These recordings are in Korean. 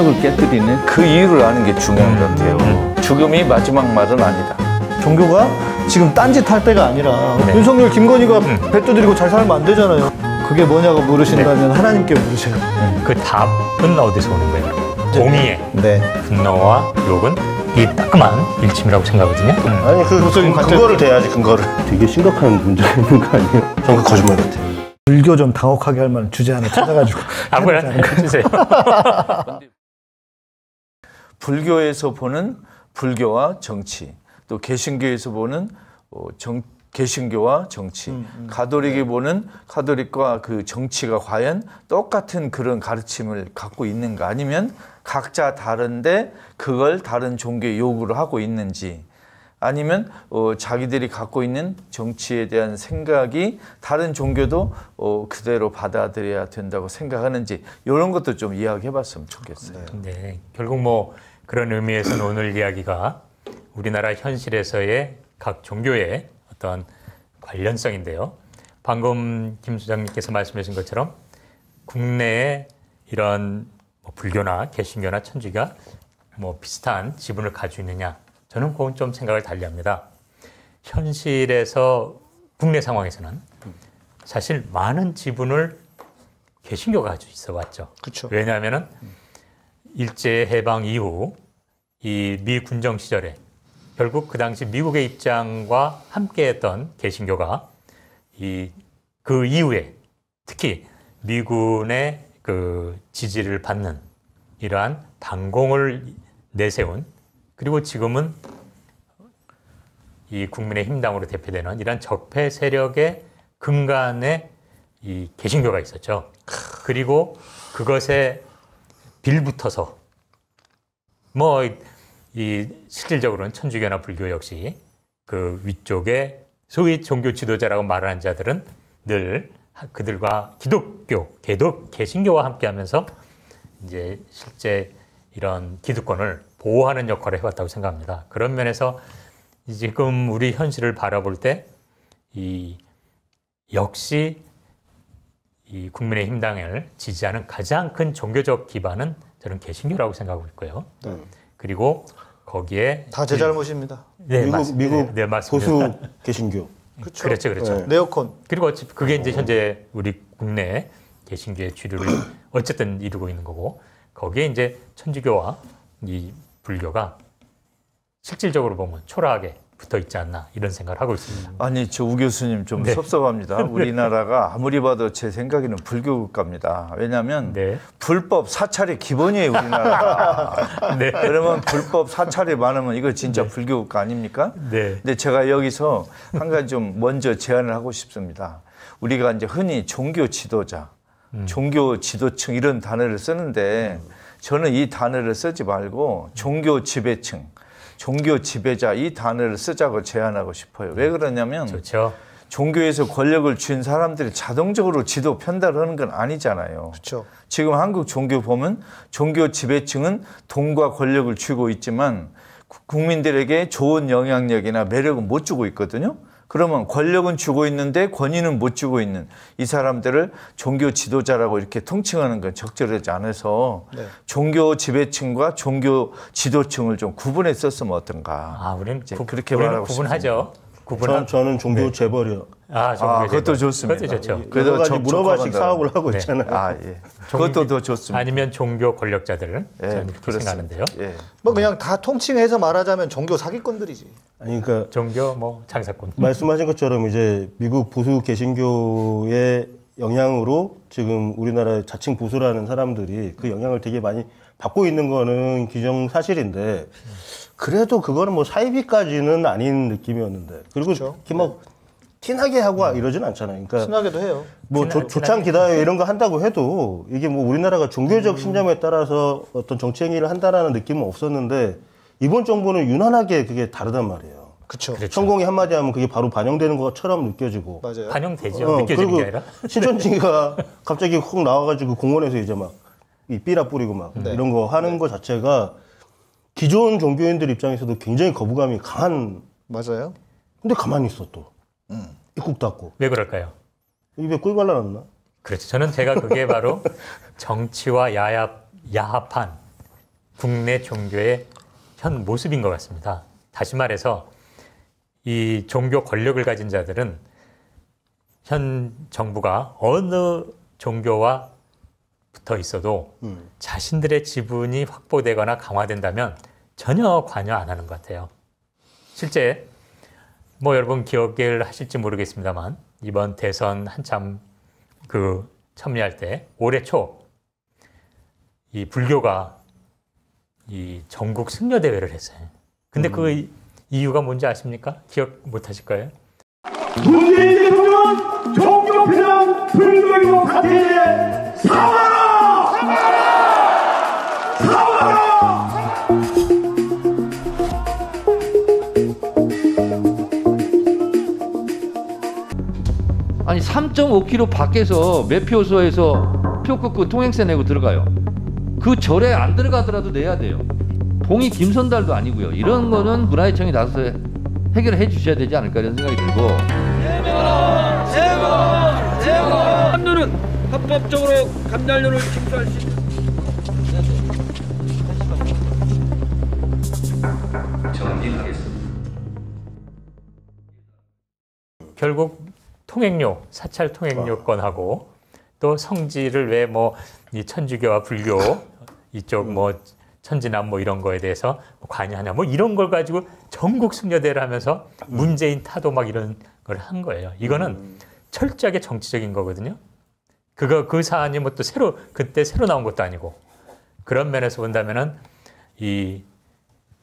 편협을 깨뜨리는 그 이유를 아는 게 중요한 것 같아요. 음, 음. 죽음이 마지막 말은 아니다. 종교가 지금 딴짓 할 때가 아니라 네. 윤석열, 김건희가 뱉어드리고잘 음. 살면 안 되잖아요. 그게 뭐냐고 물으신다면 네. 하나님께 물으세요. 네. 그 답은 어디서 오는 거예요? 공의에 네. 분노와 욕은 이 따끔한 일침이라고 생각하거든요. 음. 아니 그 무슨 그, 근거를 그 대야지 근거를. 되게 심각한 문제가 있는 거 아니에요? 전그 거짓말 같아요. 불교 좀 당혹하게 할 만한 주제 하나 찾아가지고 아무거나 해주세요. 불교에서 보는 불교와 정치, 또 개신교에서 보는 어, 정, 개신교와 정치, 음, 음, 가톨릭이 네. 보는 가톨릭과 그 정치가 과연 똑같은 그런 가르침을 갖고 있는가 아니면 각자 다른데 그걸 다른 종교의 요구를 하고 있는지 아니면 어, 자기들이 갖고 있는 정치에 대한 생각이 다른 종교도 어, 그대로 받아들여야 된다고 생각하는지 이런 것도 좀 이야기해봤으면 좋겠어요. 네, 네. 결국 뭐 그런 의미에서는 오늘 이야기가 우리나라 현실에서의 각 종교의 어떤 관련성인데요. 방금 김 수장님께서 말씀해 신 것처럼 국내에 이런 뭐 불교나 개신교나 천주교가 뭐 비슷한 지분을 가지고 있느냐 저는 그건 좀 생각을 달리합니다. 현실에서 국내 상황에서는 사실 많은 지분을 개신교가 가지고 있어 왔죠. 그렇죠. 왜냐하면은 음. 일제 해방 이후 이 미 군정 시절에 결국 그 당시 미국의 입장과 함께했던 개신교가 이 그 이후에 특히 미군의 그 지지를 받는 이러한 반공을 내세운 그리고 지금은 이 국민의 힘당으로 대표되는 이러한 적폐 세력의 근간에 이 개신교가 있었죠. 그리고 그것에 빌붙어서 뭐이 실질적으로는 천주교나 불교 역시 그 위쪽에 소위 종교 지도자라고 말하는 자들은 늘 그들과 기독교, 개독, 개신교와 함께하면서 이제 실제 이런 기득권을 보호하는 역할을 해왔다고 생각합니다. 그런 면에서 지금 우리 현실을 바라볼 때 이 역시 이 국민의힘 당을 지지하는 가장 큰 종교적 기반은 저는 개신교라고 생각하고 있고요. 네. 그리고 거기에 다제 그 잘못입니다. 네, 미국 맞습니다. 미국 네, 네 맞습니다. 보수 개신교. 그렇죠. 그렇죠, 그렇죠. 네. 네오콘. 그리고 어찌 그게 이제 현재 우리 국내 개신교의 주류를 어쨌든 이루고 있는 거고 거기에 이제 천주교와 이 불교가 실질적으로 보면 초라하게 붙어 있지 않나 이런 생각을 하고 있습니다. 아니 저 우 교수님 좀 네. 섭섭합니다. 우리나라가 아무리 봐도 제 생각에는 불교 국가입니다. 왜냐하면 네. 불법 사찰이 기본이에요 우리나라가. 네. 그러면 불법 사찰이 많으면 이거 진짜 네. 불교 국가 아닙니까? 네. 근데 제가 여기서 한 가지 좀 먼저 제안을 하고 싶습니다. 우리가 이제 흔히 종교 지도자, 음. 종교 지도층 이런 단어를 쓰는데 저는 이 단어를 쓰지 말고 종교 지배층, 종교 지배자 이 단어를 쓰자고 제안하고 싶어요. 왜 그러냐면 그죠 종교에서 권력을 쥔 사람들이 자동적으로 지도 편달하는 건 아니잖아요. 그렇죠. 지금 한국 종교 보면 종교 지배층은 돈과 권력을 쥐고 있지만 국민들에게 좋은 영향력이나 매력은 못 주고 있거든요. 그러면 권력은 주고 있는데 권위는 못 주고 있는 이 사람들을 종교 지도자라고 이렇게 통칭하는 건 적절하지 않아서 네. 종교 지배층과 종교 지도층을 좀 구분했었으면 어떤가. 아, 우리는 그렇게 우리는 말하고 구분하죠. 구분하... 저 저는 종교 네. 재벌이요. 아, 아 그것도 좋습니다. 그것도 좋죠. 그래서 저문어식 사업을 하고 네. 있잖아요. 아, 예. 그것도 더 좋습니다. 아니면 종교 권력자들은 예, 생각하는데요. 예. 뭐 그냥 다 통칭해서 말하자면 종교 사기꾼들이지. 아니 그러니까 종교 뭐 장사꾼. 말씀하신 것처럼 이제 미국 보수 개신교의 영향으로 지금 우리나라 자칭 보수라는 사람들이 그 영향을 되게 많이 받고 있는 거는 규정 사실인데 그래도 그거는 뭐 사이비까지는 아닌 느낌이었는데 그리고 그렇죠. 김학 네. 티나게 하고 음. 이러진 않잖아요. 그러니까 티나게도 해요. 뭐 티나, 조, 조창 기다요 네. 이런 거 한다고 해도 이게 뭐 우리나라가 종교적 음. 신념에 따라서 어떤 정치 행위를 한다라는 느낌은 없었는데 이번 정부는 유난하게 그게 다르단 말이에요. 그렇죠. 천공이 한마디 하면 그게 바로 반영되는 것처럼 느껴지고 맞아요. 반영되죠. 어, 느껴지는 게 아니라. 신천지가 갑자기 훅 나와가지고 공원에서 이제 막 이 삐라 뿌리고 막 네. 이런 거 하는 네. 자체가 기존 종교인들 입장에서도 굉장히 거부감이 강한 맞아요. 근데 가만히 있어 또. 음. 입국 닫고. 왜 그럴까요? 입에 꿀 발라놨나? 그렇죠. 저는 제가 그게 바로 정치와 야합, 야합한 국내 종교의 현 모습인 것 같습니다. 다시 말해서 이 종교 권력을 가진 자들은 현 정부가 어느 종교와 붙어 있어도 음. 자신들의 지분이 확보되거나 강화된다면 전혀 관여 안 하는 것 같아요. 실제 뭐 여러분 기억을 하실지 모르겠습니다만 이번 대선 한참 그 참여할 때 올해 초 이 불교가 이 전국 승려 대회를 했어요. 근데 그 음. 그 이유가 뭔지 아십니까? 기억 못 하실 거예요. 문재인 대통령 종교편향 불교교 사태에 사망 3.5km 밖에서 매표소에서 표끝그 통행세 내고 들어가요. 그 절에 안 들어가더라도 내야 돼요. 봉이 김선달도 아니고요. 이런 거는 문화재청이 나서 해결해 주셔야 되지 않을까 이런 생각이 들고. 감료는 합법적으로 감량료를 징수할 수 있는. 정진하겠습니다. 결국 통행료, 사찰 통행료권하고 또 성지를 왜뭐 천주교와 불교 이쪽 뭐 음. 천지남 뭐 이런 거에 대해서 뭐 관여하냐 뭐 이런 걸 가지고 전국 승려대를 하면서 음. 문재인 타도 막 이런 걸 한 거예요. 이거는 음. 철저하게 정치적인 거거든요. 그거 그 사안이 뭐 또 새로 그때 새로 나온 것도 아니고 그런 면에서 본다면은 이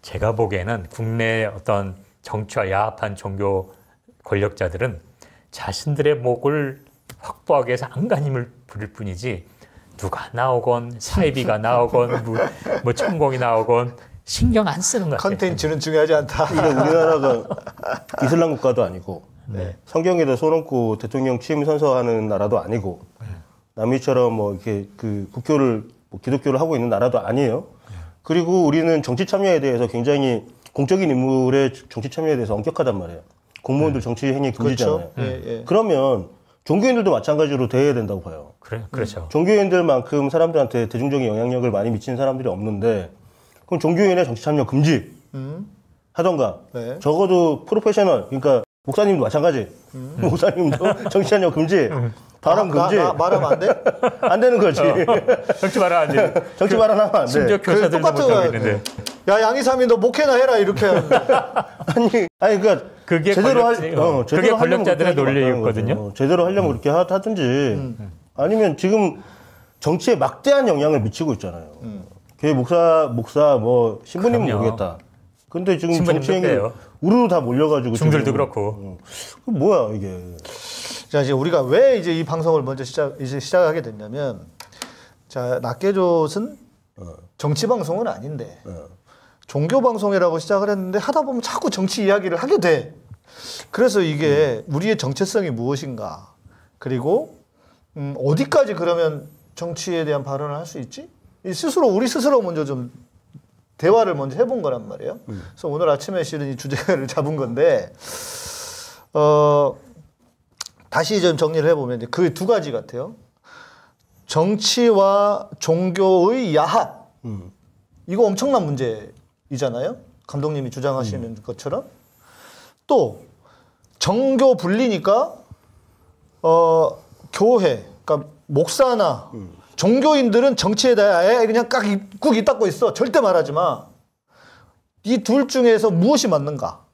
제가 보기에는 국내 어떤 정치와 야합한 종교 권력자들은 자신들의 목을 확보하기 위해서 안간힘을 부릴 뿐이지 누가 나오건 사이비가 나오건 뭐, 뭐 천공이 나오건 신경 안 쓰는 것 같아요. 컨텐츠는 중요하지 않다. 이게 우리나라가 이슬람 국가도 아니고 네. 성경에다 손름고 대통령 취임 선서하는 나라도 아니고 네. 남미처럼 뭐 이렇게 그 국교를 뭐 기독교를 하고 있는 나라도 아니에요. 네. 그리고 우리는 정치 참여에 대해서 굉장히 공적인 인물의 정치 참여에 대해서 엄격하단 말이에요. 공무원들 네. 정치 행위 금지잖아요. 그렇죠. 예, 예. 네. 그러면 종교인들도 마찬가지로 대해야 된다고 봐요. 그래, 그렇죠. 종교인들만큼 사람들한테 대중적인 영향력을 많이 미치는 사람들이 없는데 그럼 종교인의 정치 참여 금지 음. 하던가 네. 적어도 프로페셔널 그러니까 목사님도 마찬가지 음. 목사님도 정치 참여 금지 음. 발언 금지. 아, 말하면 안 돼? 안 되는 거지. 어, 정치 발언 안 돼. 정치 그, 발언 하면 안 돼. 심지어 교사들 똑같은 거야. 양이삼이 너 목회나 해라 이렇게 아니 아니 그러니까 그게 제대로 권력, 할, 어, 어, 제대로 그게 권력자들의 논리였거든요. 어, 뭐 제대로 하려면 음. 그렇게 하, 든지 음. 아니면 지금 정치에 막대한 영향을 미치고 있잖아요. 음. 교 목사 목사 뭐 신부님 은 모르겠다. 근데 지금 정치행이 우르르 다 몰려가지고 중들도 그렇고 어. 뭐야 이게 자, 이제 우리가 왜 이제 이 방송을 먼저 시작, 이제 시작하게 됐냐면, 자, 낱개조은 어. 정치 방송은 아닌데, 어. 종교 방송이라고 시작을 했는데 하다 보면 자꾸 정치 이야기를 하게 돼. 그래서 이게 음. 우리의 정체성이 무엇인가, 그리고, 음, 어디까지 그러면 정치에 대한 발언을 할 수 있지? 이 스스로, 우리 스스로 먼저 좀 대화를 먼저 해본 거란 말이에요. 음. 그래서 오늘 아침에 실은 이 주제를 잡은 건데, 어, 다시 좀 정리를 해보면 그 두 가지 같아요. 정치와 종교의 야합. 음. 이거 엄청난 문제이잖아요. 감독님이 주장하시는 음. 것처럼. 또, 정교 분리니까, 어, 교회, 그러니까 목사나 음. 종교인들은 정치에 대해 그냥 깍 입국 이닦고 있어. 절대 말하지 마. 이 둘 중에서 무엇이 맞는가?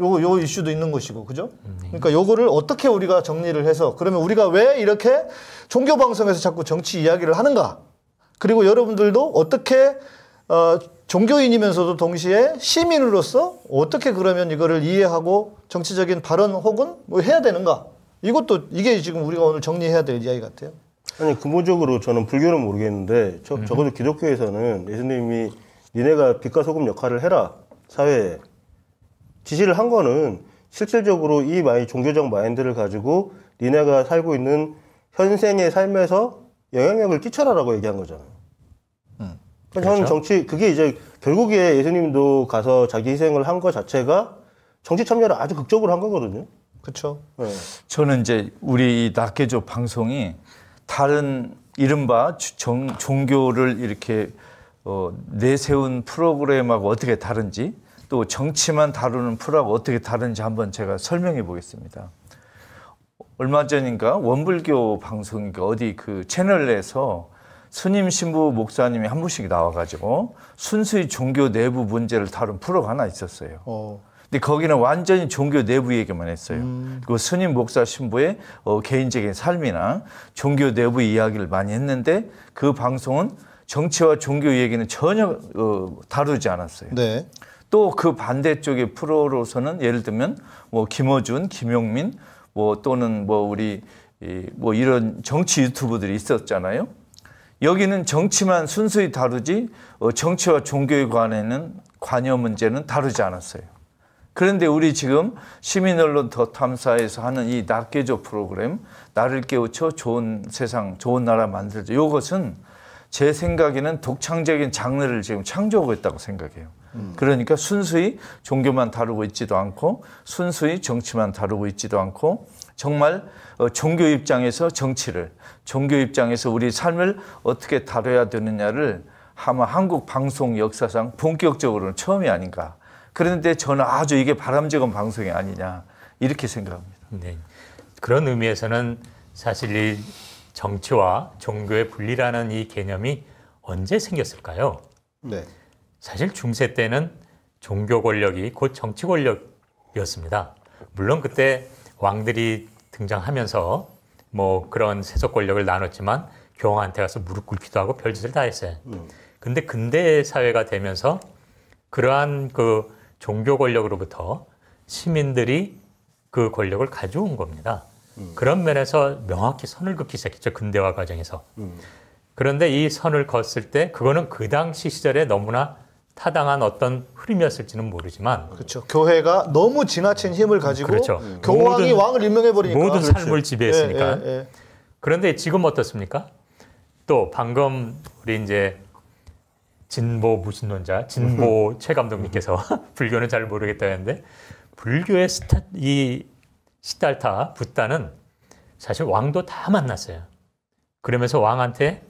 요거 요 이슈도 있는 것이고 그죠? 음, 네. 그러니까 요거를 어떻게 우리가 정리를 해서 그러면 우리가 왜 이렇게 종교 방송에서 자꾸 정치 이야기를 하는가? 그리고 여러분들도 어떻게 어 종교인이면서도 동시에 시민으로서 어떻게 그러면 이거를 이해하고 정치적인 발언 혹은 뭐 해야 되는가? 이것도 이게 지금 우리가 오늘 정리해야 될 이야기 같아요. 아니 근본적으로 저는 불교는 모르겠는데 저, 음. 적어도 기독교에서는 예수님이 니네가 빛과 소금 역할을 해라 사회에 지시를 한 거는 실질적으로 이 마이, 종교적 마인드를 가지고 니네가 살고 있는 현생의 삶에서 영향력을 끼쳐라라고 얘기한 거잖아요. 음, 그러니 저는 그렇죠. 정치 그게 이제 결국에 예수님도 가서 자기 희생을 한 거 자체가 정치 참여를 아주 극적으로 한 거거든요. 그렇죠. 네. 저는 이제 우리 낙계조 방송이 다른 이른바 정, 종교를 이렇게 어, 내세운 프로그램하고 어떻게 다른지 또 정치만 다루는 프로하고 어떻게 다른지 한번 제가 설명해 보겠습니다. 얼마 전인가 원불교 방송인가 그러니까 어디 그 채널에서 스님 신부 목사님이 한 분씩 나와가지고 순수히 종교 내부 문제를 다룬 프로가 하나 있었어요. 어. 근데 거기는 완전히 종교 내부 얘기만 했어요. 음. 그 스님 목사 신부의 어, 개인적인 삶이나 종교 내부 이야기를 많이 했는데 그 방송은 정치와 종교 얘기는 전혀 어, 다루지 않았어요. 네. 또그 반대쪽의 프로로서는 예를 들면 뭐 김어준, 김용민 뭐 또는 뭐 우리 뭐 이런 정치 유튜브들이 있었잖아요. 여기는 정치만 순수히 다루지 어, 정치와 종교에 관해는 관여 문제는 다루지 않았어요. 그런데 우리 지금 시민언론 더 탐사에서 하는 이 낫개조 프로그램 나를 깨우쳐 좋은 세상 좋은 나라 만들자 이것은 제 생각에는 독창적인 장르를 지금 창조하고 있다고 생각해요. 음. 그러니까 순수히 종교만 다루고 있지도 않고 순수히 정치만 다루고 있지도 않고 정말 어, 종교 입장에서 정치를 종교 입장에서 우리 삶을 어떻게 다뤄야 되느냐를 아마 한국 방송 역사상 본격적으로는 처음이 아닌가. 그런데 저는 아주 이게 바람직한 방송이 아니냐 이렇게 생각합니다. 네. 그런 의미에서는 사실 이 정치와 종교의 분리라는 이 개념이 언제 생겼을까요? 네. 사실 중세 때는 종교 권력이 곧 정치 권력이었습니다. 물론 그때 왕들이 등장하면서 뭐 그런 세속 권력을 나눴지만 교황한테 가서 무릎 꿇기도 하고 별짓을 다 했어요. 음. 근데 근대 사회가 되면서 그러한 그 종교 권력으로부터 시민들이 그 권력을 가져온 겁니다. 음. 그런 면에서 명확히 선을 긋기 시작했죠. 근대화 과정에서. 음. 그런데 이 선을 걷을 때 그거는 그 당시 시절에 너무나 타당한 어떤 흐름이었을지는 모르지만 그렇죠. 교회가 너무 지나친 힘을 가지고 그렇죠. 교황이 모든, 왕을 임명해 버리니까 모든 삶을 그렇죠. 지배했으니까. 예, 예, 예. 그런데 지금 어떻습니까? 또 방금 우리 이제 진보 무신론자 진보 음. 최 감독님께서 불교는 잘 모르겠다 했는데 불교의 스타, 이 시달타 붓다는 사실 왕도 다 만났어요. 그러면서 왕한테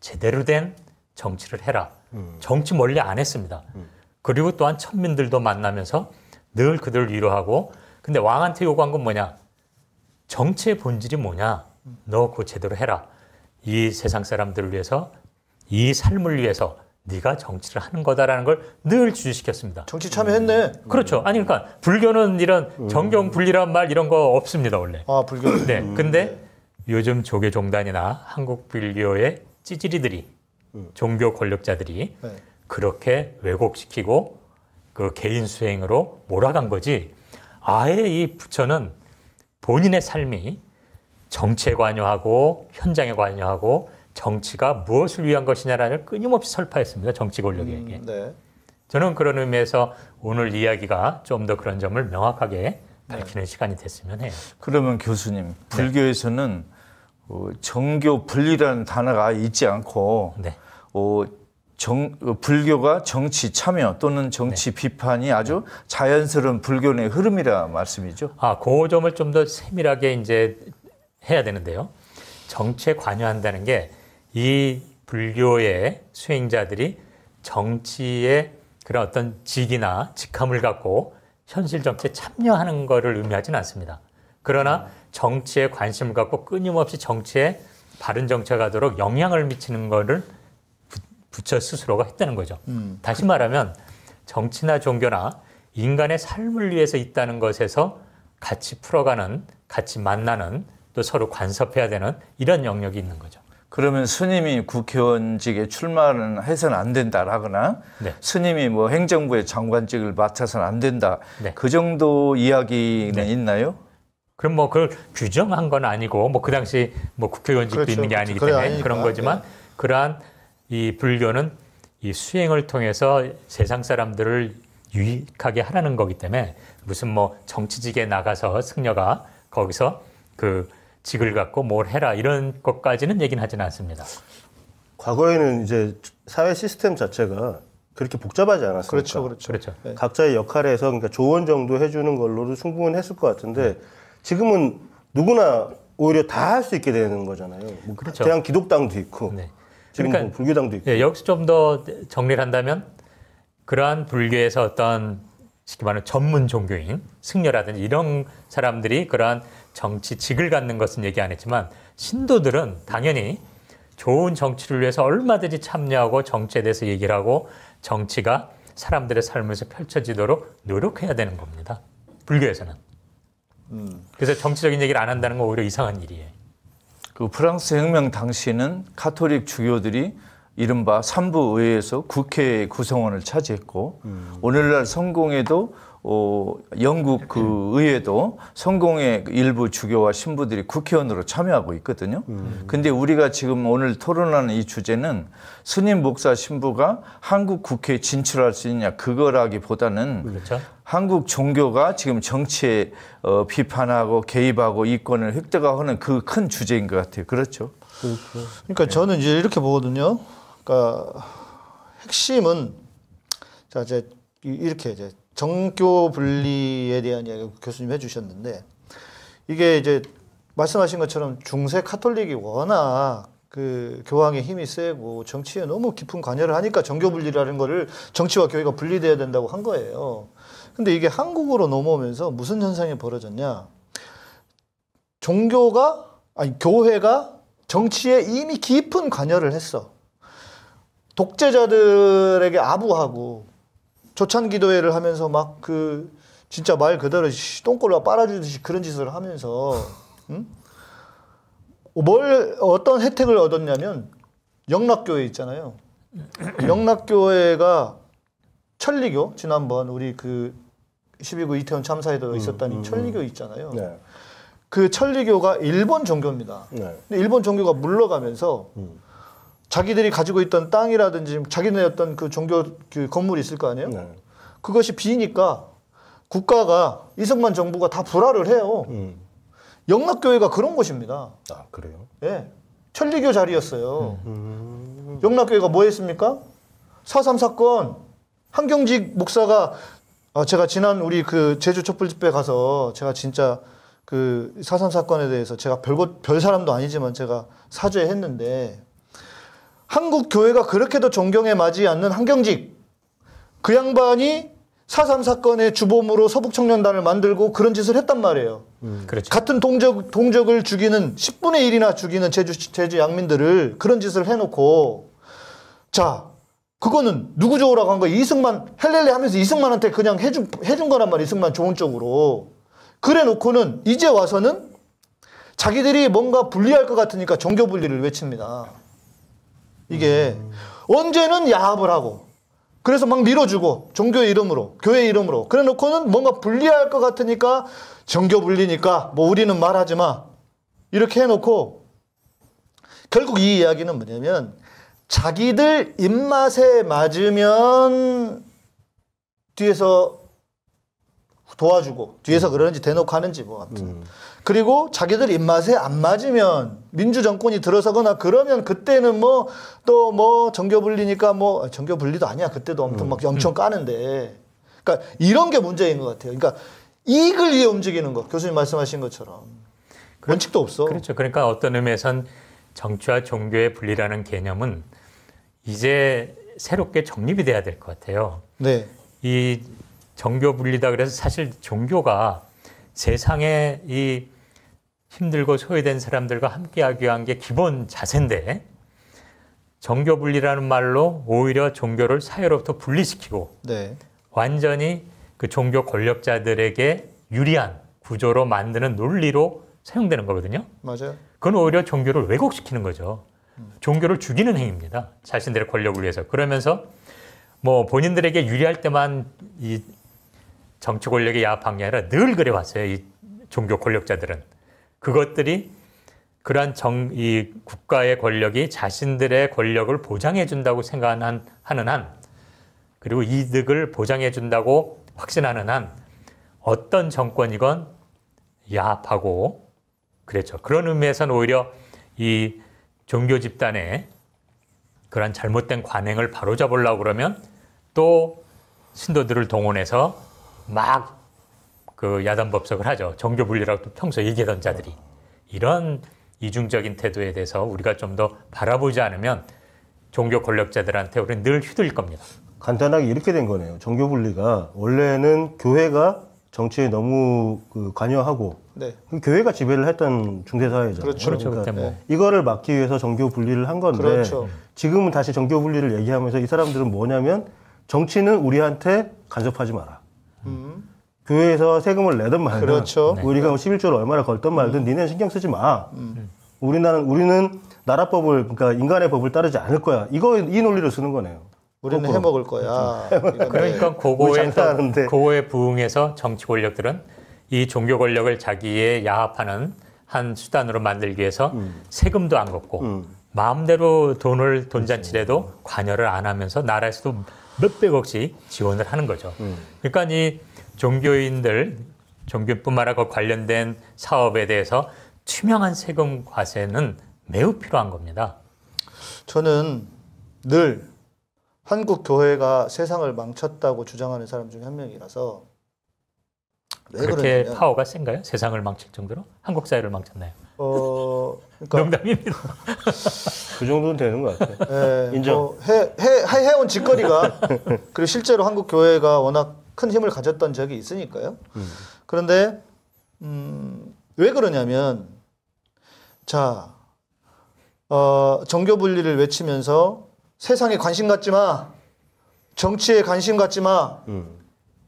제대로 된 정치를 해라. 음. 정치 멀리 안 했습니다. 음. 그리고 또한 천민들도 만나면서 늘 그들을 위로하고 근데 왕한테 요구한 건 뭐냐? 정치의 본질이 뭐냐? 너그 제대로 해라. 이 세상 사람들을 위해서 이 삶을 위해서 네가 정치를 하는 거다라는 걸 늘 주시켰습니다. 정치 참여했네. 음. 그렇죠. 아니 그러니까 불교는 이런 음. 정경 분리란 말 이런 거 없습니다 원래. 아 불교. 네. 음. 근데 요즘 조계 종단이나 한국 불교의 찌질이들이 음. 종교 권력자들이 네. 그렇게 왜곡시키고 그 개인 수행으로 몰아간 거지 아예 이 부처는 본인의 삶이 정치에 관여하고 현장에 관여하고 정치가 무엇을 위한 것이냐라는 끊임없이 설파했습니다. 정치 권력에게. 음, 네. 저는 그런 의미에서 오늘 이야기가 좀 더 그런 점을 명확하게 네. 밝히는 네. 시간이 됐으면 해요. 그러면 교수님, 네. 불교에서는 네. 어, 정교 분리라는 단어가 있지 않고 네. 어, 정, 어, 불교가 정치 참여 또는 정치 네. 비판이 네. 아주 자연스러운 불교의 흐름이라 말씀이죠. 아, 그 점을 좀 더 세밀하게 이제 해야 되는데요. 정치에 관여한다는 게 이 불교의 수행자들이 정치의 그런 어떤 직이나 직함을 갖고 현실 정치에 참여하는 것을 의미하지는 않습니다. 그러나 음. 정치에 관심을 갖고 끊임없이 정치에 바른 정책하도록 영향을 미치는 것을 부처 스스로가 했다는 거죠. 음. 다시 말하면 정치나 종교나 인간의 삶을 위해서 있다는 것에서 같이 풀어가는, 같이 만나는, 또 서로 관섭해야 되는 이런 영역이 있는 거죠. 그러면 스님이 국회의원직에 출마는 해서는 안 된다라거나 네. 스님이 뭐 행정부의 장관직을 맡아서는 안 된다. 네. 그 정도 이야기는 네. 있나요? 그럼 뭐 그걸 규정한 건 아니고 뭐 그 당시 뭐 국회의원직도 그렇죠, 있는 게 그렇죠. 아니기 때문에 아니니까, 그런 거지만 네. 그러한 이 불교는 이 수행을 통해서 세상 사람들을 유익하게 하라는 거기 때문에 무슨 뭐 정치직에 나가서 승려가 거기서 그 직을 갖고 뭘 해라 이런 것까지는 얘기는 하지는 않습니다. 과거에는 이제 사회 시스템 자체가 그렇게 복잡하지 않았어요. 그렇죠, 그렇죠. 그렇죠. 각자의 역할에서 그러니까 조언 정도 해주는 걸로도 충분했을 것 같은데 네. 지금은 누구나 오히려 다 할 수 있게 되는 거잖아요. 뭐 그 그렇죠. 대한 기독당도 있고 네. 지금 그러니까, 뭐 불교당도 있고. 예, 역시 좀 더 정리를 한다면 그러한 불교에서 어떤 쉽게 말하는 전문 종교인, 승려라든지 이런 사람들이 그러한 정치 직을 갖는 것은 얘기 안 했지만 신도들은 당연히 좋은 정치를 위해서 얼마든지 참여하고 정치에 대해서 얘기를 하고 정치가 사람들의 삶에서 펼쳐지도록 노력해야 되는 겁니다. 불교에서는. 그래서 정치적인 얘기를 안 한다는 건 오히려 이상한 일이에요. 그 프랑스 혁명 당시에는 카톨릭 주교들이 이른바 삼부 의회에서 국회 구성원을 차지했고 음. 오늘날 성공에도 어, 영국 그 네. 의회도 성공의 일부 주교와 신부들이 국회의원으로 참여하고 있거든요. 음. 근데 우리가 지금 오늘 토론하는 이 주제는 스님 목사 신부가 한국 국회에 진출할 수 있냐 그거라기보다는 그렇죠. 한국 종교가 지금 정치에 어, 비판하고 개입하고 이권을 획득하는 그 큰 주제인 것 같아요. 그렇죠? 그렇죠. 그러니까 네. 저는 이제 이렇게 보거든요. 그러니까 핵심은 자 이제 이렇게 이제 정교 분리에 대한 이야기 교수님 해주셨는데 이게 이제 말씀하신 것처럼 중세 카톨릭이 워낙 그 교황의 힘이 세고 정치에 너무 깊은 관여를 하니까 정교 분리라는 거를 정치와 교회가 분리돼야 된다고 한 거예요. 근데 이게 한국으로 넘어오면서 무슨 현상이 벌어졌냐? 종교가 아니 교회가 정치에 이미 깊은 관여를 했어. 독재자들에게 아부하고 초창 기도회를 하면서 막 그 진짜 말 그대로 똥골로 빨아주듯이 그런 짓을 하면서 응? 뭘 어떤 혜택을 얻었냐면 영락교회 있잖아요. 영락교회가 천리교 지난번 우리 그 12구 이태원 참사에도 음, 있었다니 음, 음, 천리교 있잖아요. 네. 그 천리교가 일본 종교입니다. 네. 근데 일본 종교가 물러가면서 음. 자기들이 가지고 있던 땅이라든지 자기네 어떤 그 종교 그 건물이 있을 거 아니에요? 네. 그것이 비니까 국가가 이승만 정부가 다 불화를 해요. 음. 영락교회가 그런 곳입니다. 아 그래요? 예, 천리교 자리였어요. 음. 영락교회가 뭐 했습니까? 43 사건 한경직 목사가 아, 제가 지난 우리 그 제주 촛불집회 가서 제가 진짜 그4 3 사건에 대해서 제가 별별 사람도 아니지만 제가 사죄했는데 한국 교회가 그렇게도 존경에 맞지 않는 한경직 그 양반이 4.3 사건의 주범으로 서북청년단을 만들고 그런 짓을 했단 말이에요. 음, 그렇죠. 같은 동적, 동적을 죽이는 10분의 1이나 죽이는 제주, 제주 양민들을 그런 짓을 해놓고 자, 그거는 누구 좋으라고 한 거야? 이승만, 헬렐레 하면서 이승만한테 그냥 해준, 해준 거란 말이야. 이승만 좋은 쪽으로. 그래 놓고는 이제 와서는 자기들이 뭔가 불리할것 같으니까 종교 분리를 외칩니다. 이게 언제는 야합을 하고 그래서 막 밀어주고 종교의 이름으로 교회 이름으로 그래 놓고는 뭔가 불리할 것 같으니까 정교 불리니까 뭐 우리는 말하지 마 이렇게 해놓고 결국 이 이야기는 뭐냐면 자기들 입맛에 맞으면 뒤에서 도와주고 뒤에서 그러는지 대놓고 하는지 뭐 아무튼 음. 그리고 자기들 입맛에 안 맞으면 민주 정권이 들어서거나 그러면 그때는 뭐 또뭐 뭐 정교 분리니까 뭐 아, 정교 분리도 아니야 그때도 아무튼 막 음. 엄청 까는데 그러니까 이런 게 문제인 것 같아요. 그러니까 이익을 위해 움직이는 거 교수님 말씀하신 것처럼 그렇, 원칙도 없어. 그렇죠. 그러니까 어떤 의미에선 정치와 종교의 분리라는 개념은 이제 새롭게 정립이 돼야 될 것 같아요. 네. 이 정교 분리다 그래서 사실 종교가 세상에이 힘들고 소외된 사람들과 함께하기 위한 게 기본 자세인데 정교 분리라는 말로 오히려 종교를 사회로부터 분리시키고 네. 완전히 그 종교 권력자들에게 유리한 구조로 만드는 논리로 사용되는 거거든요. 맞아요. 그건 오히려 종교를 왜곡시키는 거죠. 종교를 죽이는 행위입니다. 자신들의 권력을 위해서. 그러면서 뭐 본인들에게 유리할 때만 이 정치 권력의 야합한 게 아니라 늘 그래왔어요. 이 종교 권력자들은. 그것들이 그러한 정, 이 국가의 권력이 자신들의 권력을 보장해 준다고 생각하는 한, 그리고 이득을 보장해 준다고 확신하는 한, 어떤 정권이건 야합하고 그렇죠 그런 의미에서는 오히려 이 종교 집단의 그러한 잘못된 관행을 바로잡으려고 그러면 또 신도들을 동원해서 막그 야단 법석을 하죠. 정교 분리라고 평소 얘기하던 자들이 이런 이중적인 태도에 대해서 우리가 좀 더 바라보지 않으면 종교 권력자들한테 우리는 늘 휘둘릴 겁니다. 간단하게 이렇게 된 거네요. 정교 분리가 원래는 교회가 정치에 너무 그 관여하고 네. 교회가 지배를 했던 중세사회잖아요. 그렇죠. 그렇죠. 그렇죠. 그러니까 뭐. 이거를 막기 위해서 정교 분리를 한 건데 그렇죠. 지금은 다시 정교 분리를 얘기하면서 이 사람들은 뭐냐면 정치는 우리한테 간섭하지 마라. 교회에서 세금을 내든 말든 그렇죠. 네. 우리가 네. 뭐 11조를 얼마나 걸든 말든 음. 니네 신경 쓰지 마. 음. 음. 우리나라는 우리는 나라법을 그러니까 인간의 법을 따르지 않을 거야. 이거 이논리로 쓰는 거네요. 우리는 거꾸로. 음. 해먹을 거야. 그러니까 고거에 고거에 부응해서 정치 권력들은 이 종교 권력을 자기의 야합하는 한 수단으로 만들기 위해서 음. 세금도 안 걷고 음. 마음대로 돈을 돈잔치라도 관여를 안 하면서 나라에서도 몇백억씩 지원을 하는 거죠. 음. 그러니까 이 종교인들, 종교뿐만 아니라 관련된 사업에 대해서 투명한 세금 과세는 매우 필요한 겁니다. 저는 늘 한국 교회가 세상을 망쳤다고 주장하는 사람 중에 한 명이라서 그렇게 그러냐면, 파워가 센가요? 세상을 망칠 정도로 한국 사회를 망쳤나요? 어, 그러니까, 농담입니다. 그 정도는 되는 것 같아요. 네, 인정. 어, 해, 해, 해온 짓거리가 그리고 실제로 한국 교회가 워낙 큰 힘을 가졌던 적이 있으니까요. 음. 그런데 음, 왜 그러냐면 자 어, 정교 분리를 외치면서 세상에 관심 갖지 마, 정치에 관심 갖지 마 음.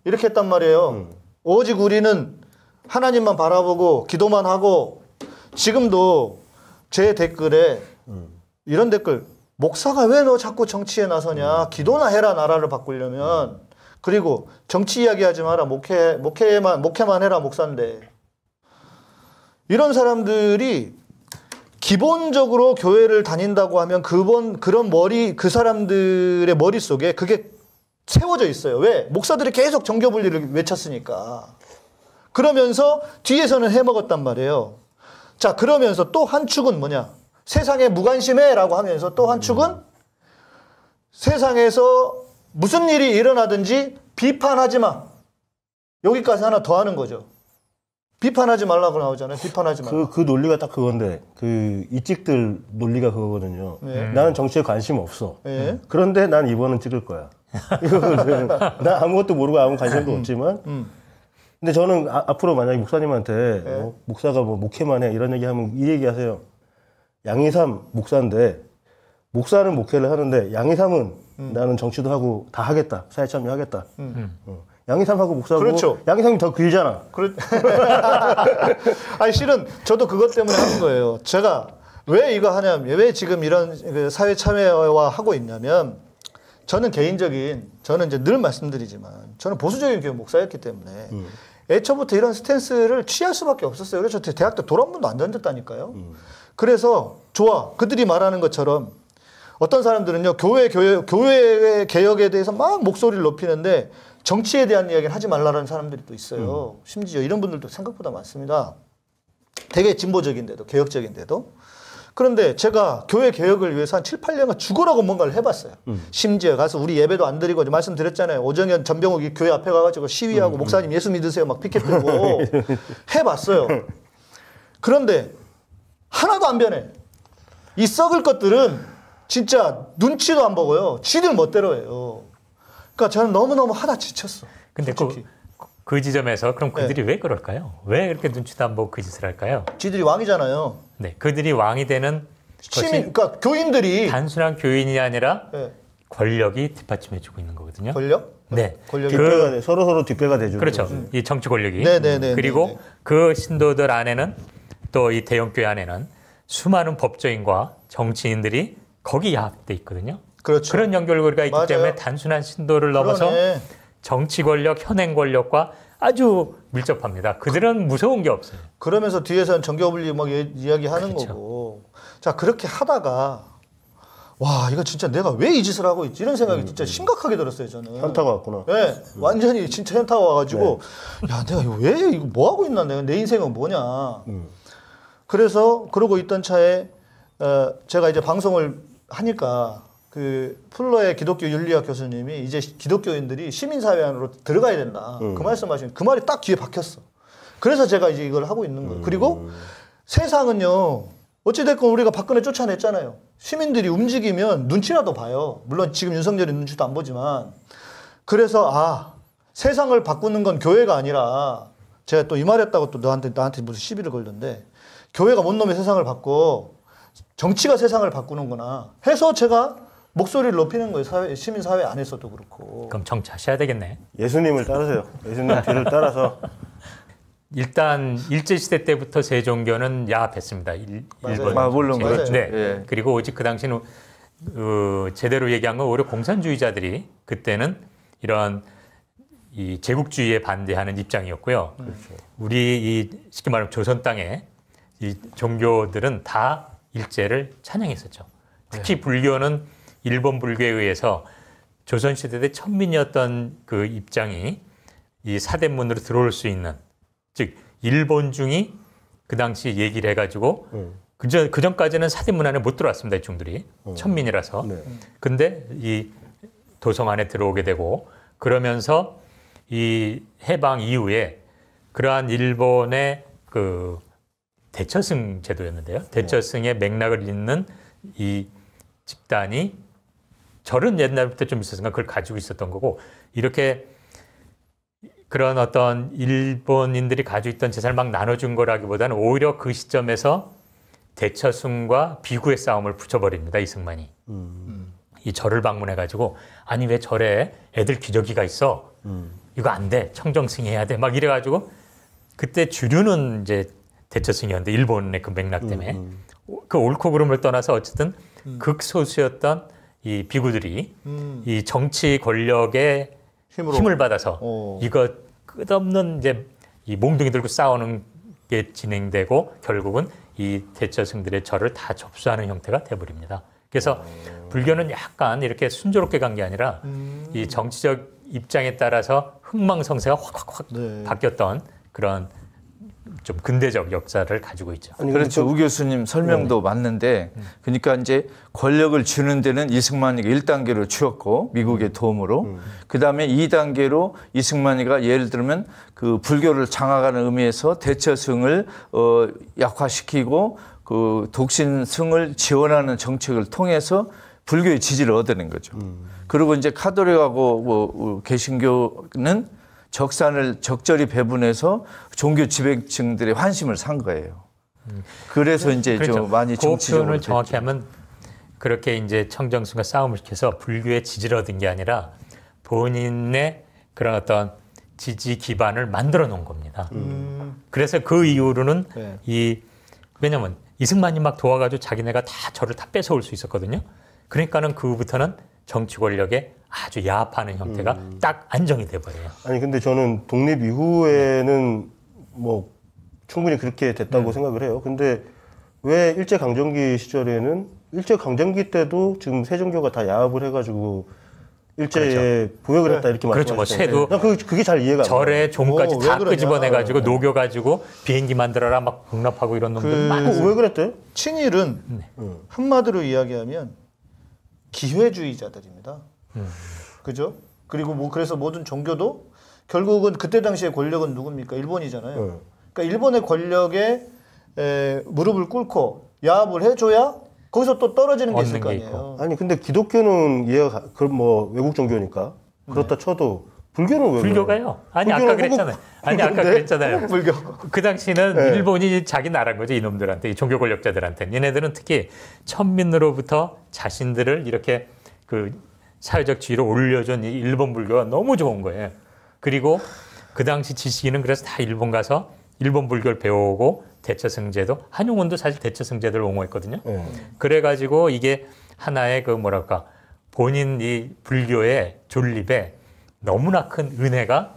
이렇게 했단 말이에요. 음. 오직 우리는 하나님만 바라보고 기도만 하고 지금도 제 댓글에 음. 이런 댓글 목사가 왜 너 자꾸 정치에 나서냐 음. 기도나 해라 나라를 바꾸려면 그리고 정치 이야기하지 마라. 목회 목회만 목회만 해라 목사인데. 이런 사람들이 기본적으로 교회를 다닌다고 하면 그번 그런 머리 그 사람들의 머릿속에 그게 채워져 있어요. 왜? 목사들이 계속 정교 분리를 외쳤으니까. 그러면서 뒤에서는 해먹었단 말이에요. 자, 그러면서 또 한 축은 뭐냐? 세상에 무관심해 라고 하면서 또 한 축은 세상에서 무슨 일이 일어나든지 비판하지 마. 여기까지 하나 더 하는 거죠. 비판하지 말라고 나오잖아요. 비판하지 말라. 그, 그 논리가 딱 그건데, 그, 이찍들 논리가 그거거든요. 예. 나는 정치에 관심 없어. 예. 그런데 난 이번은 찍을 거야. 나 아무것도 모르고 아무 관심도 음. 없지만, 음. 근데 저는 아, 앞으로 만약에 목사님한테, 예. 뭐, 목사가 뭐, 목회만 해, 이런 얘기 하면 이 얘기 하세요. 양이삼 목사인데, 목사는 목회를 하는데, 양이삼은 음. 나는 정치도 하고 다 하겠다. 사회 참여하겠다. 음. 어. 음. 양희삼하고 목사하고 그렇죠. 양희삼이 더 길잖아. 그렇. 아니 실은 저도 그것 때문에 하는 거예요. 제가 왜 이거 하냐면 왜 지금 이런 그 사회 참여와 하고 있냐면 저는 개인적인 저는 이제 늘 말씀드리지만 저는 보수적인 교육 목사였기 때문에 음. 애초부터 이런 스탠스를 취할 수밖에 없었어요. 그래서 저 대학 때 돌아온 분도안 던졌다니까요. 음. 그래서 좋아 그들이 말하는 것처럼 어떤 사람들은요 교회 교회 교회 개혁에 대해서 막 목소리를 높이는데 정치에 대한 이야기는 하지 말라는 사람들이 또 있어요. 음. 심지어 이런 분들도 생각보다 많습니다. 되게 진보적인데도 개혁적인데도 그런데 제가 교회 개혁을 위해서 한 7, 8년간 죽어라고 뭔가를 해봤어요. 음. 심지어 가서 우리 예배도 안 드리고 말씀드렸잖아요. 오정현 전병욱이 교회 앞에 가가지고 시위하고 음. 음. 목사님 예수 믿으세요 막 피켓 들고 네. 해봤어요. 그런데 하나도 안 변해. 이 썩을 것들은 진짜 눈치도 안 보고요. 지들 멋대로 해요. 그러니까 저는 너무너무 하다 지쳤어. 근데 그, 그, 그 지점에서 그럼 네. 그들이 네. 왜 그럴까요? 왜 이렇게 눈치도 안 보고 그 짓을 할까요? 지들이 왕이잖아요. 네, 그들이 왕이 되는 시민, 그러니까 교인들이 단순한 교인이 아니라 네. 권력이 뒷받침해주고 있는 거거든요. 권력? 네. 권력이 그, 서로 서로 뒷배가 돼주는 그렇죠. 거이 정치 권력이. 네네네. 네, 네, 그리고 네네. 그 신도들 안에는 또 이 대형교회 안에는 수많은 법조인과 정치인들이 거기 야합돼 있거든요. 그렇죠. 그런 연결고리가 있기 맞아요. 때문에 단순한 신도를 넘어서 그러네. 정치 권력, 현행 권력과 아주 밀접합니다. 그들은 무서운 게 없어요. 그러면서 뒤에서는 정교분리 막 예, 이야기하는 그렇죠. 거고. 자 그렇게 하다가 와 이거 진짜 내가 왜 이 짓을 하고 있지 이런 생각이 음, 진짜 음. 심각하게 들었어요 저는 현타가 왔구나 네 음. 완전히 진짜 현타가 와가지고 네. 야 내가 이거 왜 이거 뭐 하고 있나 내가 내 인생은 뭐냐 음. 그래서 그러고 있던 차에 어, 제가 이제 방송을 하니까 그 풀러의 기독교 윤리학 교수님이 이제 기독교인들이 시민사회 안으로 들어가야 된다. 그 음. 그 말씀하신 그 말이 딱 귀에 박혔어. 그래서 제가 이제 이걸 하고 있는 거예요. 그리고 음. 세상은요. 어찌됐건 우리가 박근혜 쫓아냈잖아요. 시민들이 움직이면 눈치라도 봐요. 물론 지금 윤석열이 눈치도 안 보지만. 그래서 아 세상을 바꾸는 건 교회가 아니라 제가 또 이 말했다고 또 너한테 나한테 무슨 시비를 걸렸는데 교회가 못 놈의 세상을 바꿔 정치가 세상을 바꾸는구나 해서 제가 목소리를 높이는 거예요. 사회, 시민사회 안에서도 그렇고. 그럼 정치하셔야 되겠네. 예수님을 따르세요. 예수님 뒤를 따라서. 일단 일제시대 때부터 세종교는 야합했습니다. 일, 본 아, 물론 그렇죠. 네. 예. 그리고 오직 그 당시는 어, 제대로 얘기한 건 오히려 공산주의자들이 그때는 이런 이 제국주의에 반대하는 입장이었고요. 그렇죠. 우리 이 쉽게 말하면 조선 땅에 이 종교들은 다 일제를 찬양했었죠. 특히 네. 불교는 일본 불교에 의해서 조선시대 때 천민이었던 그 입장이 이 사대문으로 들어올 수 있는 즉 일본 중이 그 당시 얘기를 해가지고 음. 네. 그전 그전까지는 사대문 안에 못 들어왔습니다 이중들이 음. 어. 천민이라서 네. 근데 이 도성 안에 들어오게 되고 그러면서 이 해방 이후에 그러한 일본의 그 대처승 제도였는데요. 네. 대처승의 맥락을 잇는 이 집단이 절은 옛날부터 좀 있었으니까 그걸 가지고 있었던 거고 이렇게 그런 어떤 일본인들이 가지고 있던 재산을 막 나눠준 거라기보다는 오히려 그 시점에서 대처승과 비구의 싸움을 붙여버립니다 이승만이 음. 이 절을 방문해가지고 아니 왜 절에 애들 기저귀가 있어 음. 이거 안 돼 청정승 해야 돼 막 이래가지고 그때 주류는 이제 대처승이었는데 일본의 그 맥락 때문에 음, 음. 그 옳고 그름을 떠나서 어쨌든 음. 극소수였던 이 비구들이 음. 이 정치 권력의 힘으로. 힘을 받아서 오. 어. 이거 끝없는 이제 이 몽둥이 들고 싸우는 게 진행되고 결국은 이 대처승들의 절을 다 접수하는 형태가 돼버립니다. 그래서 오. 어. 불교는 약간 이렇게 순조롭게 간 게 아니라 음. 이 정치적 입장에 따라서 흥망성쇠가 확확확 네. 바뀌었던 그런 좀 근대적 역사를 가지고 있죠. 아니, 그렇죠. 우 교수님 설명도 네. 맞는데, 그러니까 이제 권력을 주는 데는 이승만이가 1단계로 주었고, 미국의 음. 도움으로. 음. 그 다음에 2단계로 이승만이가 예를 들면 그 불교를 장악하는 의미에서 대처승을 어, 약화시키고, 그 독신승을 지원하는 정책을 통해서 불교의 지지를 얻어 거죠. 음. 그리고 이제 카도릭하고뭐 어, 개신교는 적산을 적절히 배분해서 종교 지배층들의 환심을 산 거예요. 그래서 이제 그렇죠. 좀 많이 그 정치적으로 정확히 하면 그렇게 이제 청정순과 싸움을 시켜서 불교에 지지를 얻은 게 아니라 본인의 그런 어떤 지지 기반을 만들어 놓은 겁니다. 음. 그래서 그 이후로는 네. 이 왜냐면 이승만이 막 도와가지고 자기네가 다 저를 다 뺏어올 수 있었거든요. 그러니까는 그부터는 정치 권력에 아주 야합하는 형태가 음. 딱 안정이 돼버려요. 아니 근데 저는 독립 이후에는 뭐 충분히 그렇게 됐다고 음. 생각을 해요. 근데 왜 일제 강점기 시절에는 일제 강점기 때도 지금 세종교가 다 야합을 해가지고 일제에 그렇죠. 부역을 했다 네. 이렇게 그렇죠. 말씀하셨잖아요. 그렇죠. 뭐 쇠도 그, 게잘 이해가 절에 종까지 어, 다 끄집어내가지고 네. 녹여가지고 비행기 만들어라 막 복납하고 이런 놈들 그... 많고 왜 그랬대요? 친일은 네. 한마디로 이야기하면 기회주의자들입니다. 그죠? 그리고 뭐 그래서 모든 종교도 결국은 그때 당시의 권력은 누굽니까? 일본이잖아요. 네. 그러니까 일본의 권력에 에, 무릎을 꿇고 야합을 해줘야 거기서 또 떨어지는 게 있을 거 아니에요. 아니 근데 기독교는 이해가 그뭐 외국 종교니까 그렇다 네. 쳐도 불교는 왜 불교가요? 아니 아까 그랬잖아요. 아니 아까 그랬잖아요. 불교. 그 당시는 네. 일본이 자기 나라인 거죠 이놈들한테 이 종교 권력자들한테. 얘네들은 특히 천민으로부터 자신들을 이렇게 그 사회적 지위로 올려준 이 일본 불교가 너무 좋은 거예요. 그리고 그 당시 지식인은 그래서 다 일본 가서 일본 불교를 배우고 대처승제도 한용운도 사실 대처승제도를 옹호했거든요. 음. 그래가지고 이게 하나의 그 뭐랄까 본인 이 불교의 존립에 너무나 큰 은혜가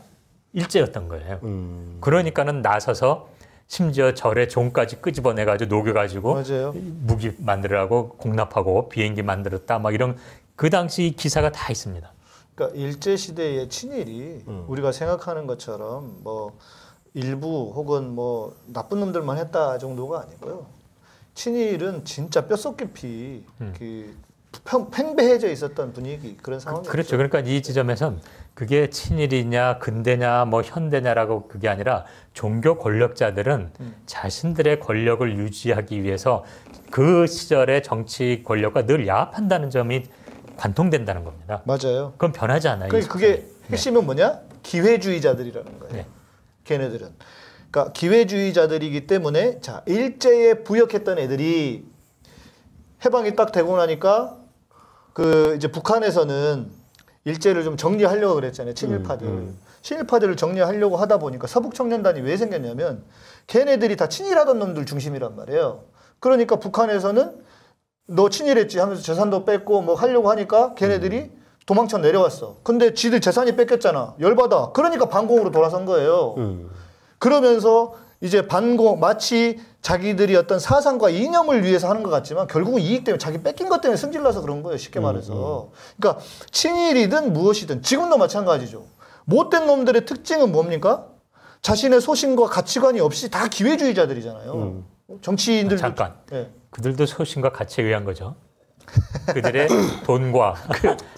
일제였던 거예요. 음. 그러니까는 나서서 심지어 절의 종까지 끄집어내가지고 녹여가지고 맞아요. 무기 만들라고 공납하고 비행기 만들었다 막 이런 그 당시 기사가 다 있습니다. 그러니까 일제 시대의 친일이 음. 우리가 생각하는 것처럼 뭐 일부 혹은 뭐 나쁜 놈들만 했다 정도가 아니고요. 친일은 진짜 뼛속 깊이 음. 그 평, 팽배해져 있었던 분위기 그런 상황 그, 그렇죠. 그러니까 이 지점에선 그게 친일이냐 근대냐 뭐 현대냐라고 그게 아니라 종교 권력자들은 음. 자신들의 권력을 유지하기 위해서 그 시절의 정치 권력과 늘 야합한다는 점이 관통된다는 겁니다. 맞아요. 그건 변하지 않아요. 그게, 그게 핵심은 네. 뭐냐? 기회주의자들이라는 거예요. 네. 걔네들은. 그러니까 기회주의자들이기 때문에 자 일제에 부역했던 애들이 해방이 딱 되고 나니까 그 이제 북한에서는 일제를 좀 정리하려고 그랬잖아요. 친일파들. 음, 음. 친일파들을 정리하려고 하다 보니까 서북청년단이 왜 생겼냐면 걔네들이 다 친일하던 놈들 중심이란 말이에요. 그러니까 북한에서는 너 친일했지 하면서 재산도 뺏고 뭐 하려고 하니까 걔네들이 음. 도망쳐 내려왔어. 근데 지들 재산이 뺏겼잖아. 열받아. 그러니까 반공으로 돌아선 거예요. 음. 그러면서 이제 반공 마치 자기들이 어떤 사상과 이념을 위해서 하는 것 같지만 결국은 이익 때문에 자기 뺏긴 것 때문에 승질나서 그런 거예요. 쉽게 음, 말해서. 음. 그러니까 친일이든 무엇이든 지금도 마찬가지죠. 못된 놈들의 특징은 뭡니까? 자신의 소신과 가치관이 없이 다 기회주의자들이잖아요. 음. 정치인들 아, 잠깐. 네. 그들도 소신과 가치에 의한 거죠. 그들의 돈과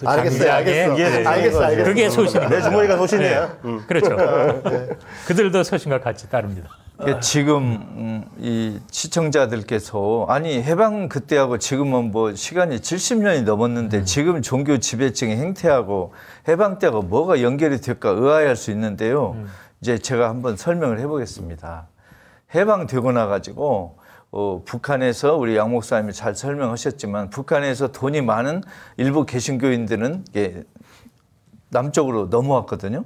알겠어요, 알겠어, 알겠어, 예, 네, 예, 알겠어. 그게 소신입니다. 내 주머니가 소신이에요. 네, 예, 음. 그렇죠. 아, 네. 그들도 소신과 같이 따릅니다. 그러니까 지금 음, 이 시청자들께서 아니 해방 그때하고 지금은 뭐 시간이 70년이 넘었는데 음. 지금 종교 지배층의 행태하고 해방 때하고 뭐가 연결이 될까 의아해할 수 있는데요. 음. 이제 제가 한번 설명을 해보겠습니다. 해방되고 나가지고 어, 북한에서 우리 양 목사님이 잘 설명하셨지만 북한에서 돈이 많은 일부 개신교인들은 예, 남쪽으로 넘어왔거든요.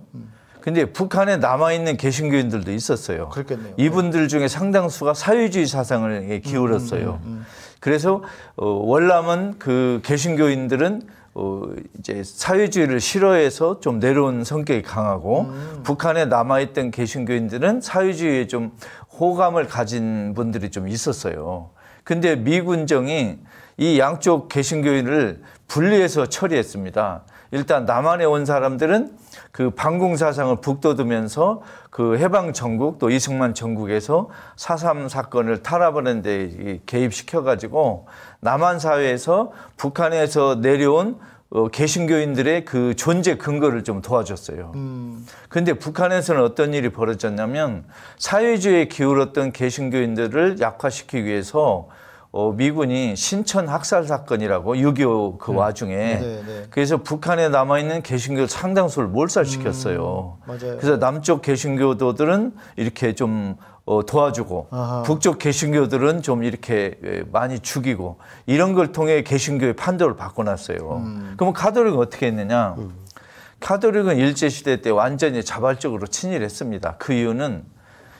근데 북한에 남아있는 개신교인들도 있었어요. 그렇겠네요. 이분들 중에 상당수가 사회주의 사상을 예, 기울었어요. 음, 음, 음, 음. 그래서 어, 월남은 그 개신교인들은 어, 이제 사회주의를 싫어해서 좀 내려온 성격이 강하고 음. 북한에 남아있던 개신교인들은 사회주의에 좀 호감을 가진 분들이 좀 있었어요. 근데 미군정이 이 양쪽 개신교인을 분리해서 처리했습니다. 일단 남한에 온 사람들은 그방공 사상을 북돋으면서 그 해방 전국 또 이승만 전국에서 사삼 사건을 탄압하는 데 개입시켜 가지고 남한 사회에서 북한에서 내려온 어, 개신교인들의 그 존재 근거를 좀 도와줬어요. 그런데 음. 북한에서는 어떤 일이 벌어졌냐면 사회주의에 기울었던 개신교인들을 약화시키기 위해서 어, 미군이 신천 학살 사건이라고 6.25그 네. 음. 와중에 네, 네. 그래서 북한에 남아 있는 개신교 상당수를 몰살시켰어요. 음, 그래서 남쪽 개신교도들은 이렇게 좀 어, 도와주고 아하. 북쪽 개신교들은 좀 이렇게 예, 많이 죽이고 이런 걸 통해 개신교의 판도를 바꿔놨어요. 음. 그러면 카톨릭은 어떻게 했느냐? 음. 카톨릭은 일제 시대 때 완전히 자발적으로 친일했습니다. 그 이유는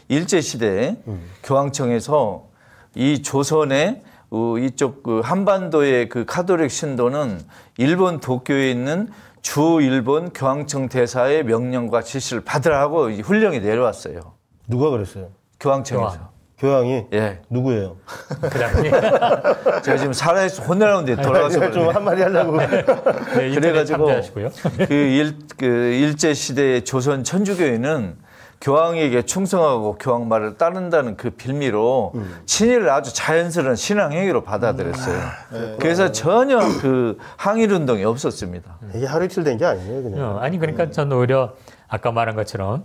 일제 시대에 음. 교황청에서 이 조선의 어, 이쪽 그 한반도의 그카도릭 신도는 일본 도쿄에 있는 주 일본 교황청 대사의 명령과 지시를 받으라고 훈령이 내려왔어요. 누가 그랬어요? 교황청에서. 교황. 이 예. 누구예요? 그다 제가 지금 살아있어 혼나라는데 돌아가서 좀 한마디 하려고. 네, 그래가지고 그, 일, 그 일제 시대의 조선 천주교인은 교황에게 충성하고 교황 말을 따른다는 그 빌미로 음. 친일을 아주 자연스러운 신앙 행위로 받아들였어요. 음. 아, 그래서 전혀 그 항일 운동이 없었습니다. 이게 하루 이틀 된게 아니에요, 그냥. 어, 아니 그러니까 저는 음. 오히려 아까 말한 것처럼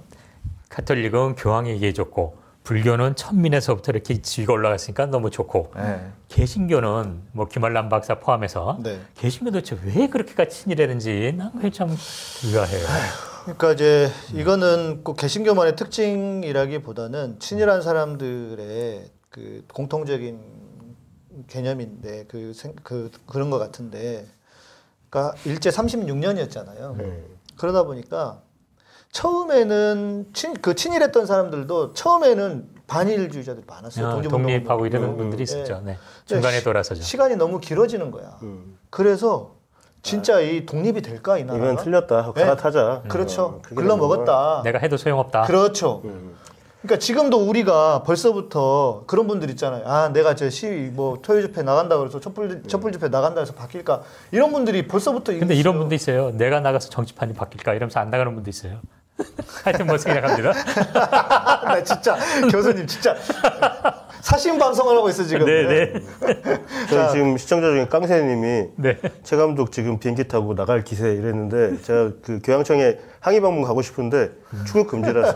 카톨릭은 교황에게기 줬고 불교는 천민에서부터 이렇게 지고 올라갔으니까 너무 좋고 네. 개신교는 뭐 김알람 박사 포함해서 네. 개신교 도대체 왜 그렇게까지 친일했는지 난그참 게 의아해요. 그러니까 이제 이거는 꼭 개신교만의 특징이라기보다는 친일한 사람들의 그 공통적인 개념인데 그, 생, 그 그런 것 같은데 그러니까 일제 36년이었잖아요. 네. 그러다 보니까 처음에는 친, 그 친일했던 사람들도 처음에는 반일주의자들이 많았어요. 아, 독립하고 이러는 분들이 있었죠. 네. 네. 중간에 돌아서죠. 시간이 너무 길어지는 거야. 음. 그래서 진짜 이 독립이 될까 이 나라? 이건 틀렸다. 네. 갈아타자. 네. 그렇죠. 음, 글러 먹었다. 내가 해도 소용없다. 그렇죠. 음, 음. 그러니까 지금도 우리가 벌써부터 그런 분들 있잖아요. 아, 내가 제시뭐 토요 집회 나간다 그래서 촛불 음. 촛불 집회 나간다 해서 바뀔까? 이런 분들이 벌써부터 근데 있어요. 이런 분도 있어요. 내가 나가서 정치판이 바뀔까? 이러면서 안 나가는 분도 있어요. 하여튼 뭐 생각합니다. 나 진짜 교수님 진짜 사심 방송을 하고 있어 지금. 네네. 네. 저희 지금 시청자 중에 깡새님이 네. 최 감독 지금 비행기 타고 나갈 기세 이랬는데 제가 그 교양청에 항의 방문 가고 싶은데 출국 금지라서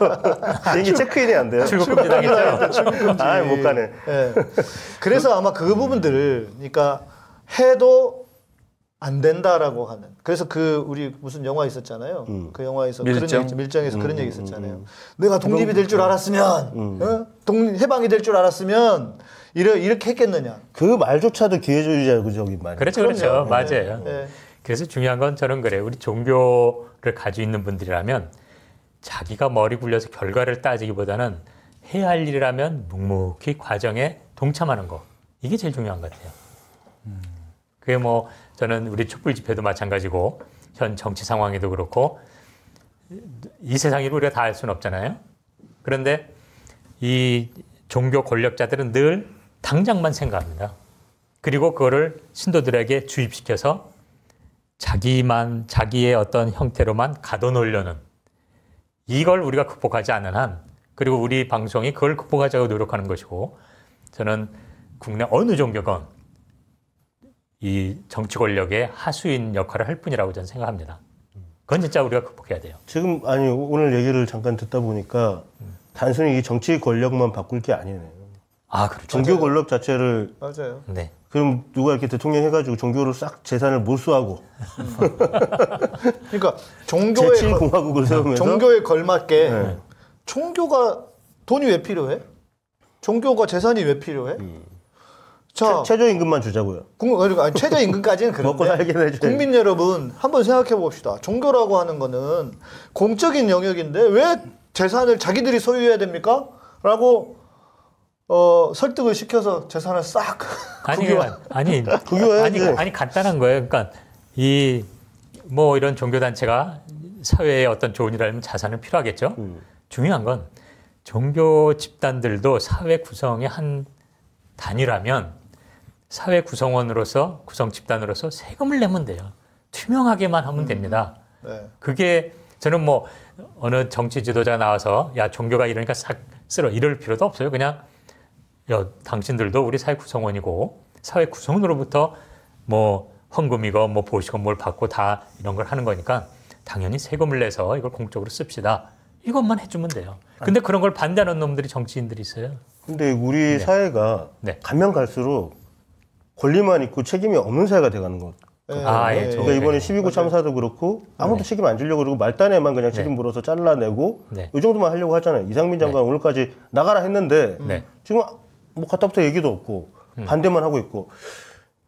비행기 체크인이 안 돼요. 출국 금지라겠죠. 아못 가네. 네. 그래서 아마 그 부분들을 그러니까 해도 안 된다라고 하는. 그래서 그 우리 무슨 영화 있었잖아요. 음. 그 영화에서 밀정? 그런 얘기, 밀정에서 음, 그런 음, 얘기 음, 있었잖아요. 음, 음, 내가 독립이 될 줄 알았으면, 그렇죠. 어? 독립 해방이 될 줄 알았으면 이러, 이렇게 했겠느냐. 그 말조차도 기회주의자적인 그 말이에요. 그렇죠, 그렇죠, 그럼요. 네, 맞아요. 네. 그래서 중요한 건 저는 그래. 우리 종교를 가지고 있는 분들이라면 자기가 머리 굴려서 결과를 따지기보다는 해야 할 일이라면 묵묵히 과정에 동참하는 거 이게 제일 중요한 것 같아요. 그게 뭐 저는 우리 촛불 집회도 마찬가지고 현 정치 상황에도 그렇고 이 세상일 우리가 다알 수는 없잖아요. 그런데 이 종교 권력자들은 늘 당장만 생각합니다. 그리고 그거를 신도들에게 주입시켜서 자기만 자기의 어떤 형태로만 가둬놓으려는 이걸 우리가 극복하지 않는 한 그리고 우리 방송이 그걸 극복하자고 노력하는 것이고 저는 국내 어느 종교건 이 정치 권력의 하수인 역할을 할 뿐이라고 저는 생각합니다. 그건 진짜 우리가 극복해야 돼요. 지금 아니 오늘 얘기를 잠깐 듣다 보니까 단순히 이 정치 권력만 바꿀 게 아니네요. 아 그렇죠. 종교 권력 자체를 맞아요. 네. 그럼 누가 이렇게 대통령 해가지고 종교로 싹 재산을 몰수하고. 그러니까 종교에 공화국을 세우면서 종교에 걸맞게 네. 종교가 돈이 왜 필요해? 종교가 재산이 왜 필요해? 음. 자, 최, 저임금만 주자고요. 국, 아 최저임금까지는 그런데 국민 여러분 한번 생각해 봅시다. 종교라고 하는 거는 공적인 영역인데 왜 재산을 자기들이 소유해야 됩니까? 라고 어, 설득을 시켜서 재산을 싹 아니 아니 국유화 아니, 아니 간단한 거예요. 그러니까 이 뭐 이런 종교 단체가 사회에 어떤 조언이라면 자산은 필요하겠죠. 음. 중요한 건 종교 집단들도 사회 구성의 한 단위라면 사회 구성원으로서 구성 집단으로서 세금을 내면 돼요. 투명하게만 하면 음. 됩니다. 네. 그게 저는 뭐 어느 정치 지도자 나와서 야 종교가 이러니까 싹 쓸어 이럴 필요도 없어요. 그냥 야 당신들도 우리 사회 구성원이고 사회 구성원으로부터 뭐 헌금이고 뭐 보시고 뭘 받고 다 이런 걸 하는 거니까 당연히 세금을 내서 이걸 공적으로 씁시다. 이것만 해주면 돼요. 근데 아. 그런 걸 반대하는 놈들이 정치인들이 있어요. 근데 우리 네. 사회가 네. 가면 갈수록 권리만 있고 책임이 없는 사회가 돼가는 것 네. 아, 예, 네. 그러니까 이번에 12구 참사도 그렇고 네. 아무도 네. 책임 안 지려고 그러고 말단에만 그냥 책임 물어서 잘라내고 이 정도만 하려고 하잖아요. 이상민 장관 오늘까지 나가라 했는데 지금 뭐 갔다부터 얘기도 없고 음. 반대만 하고 있고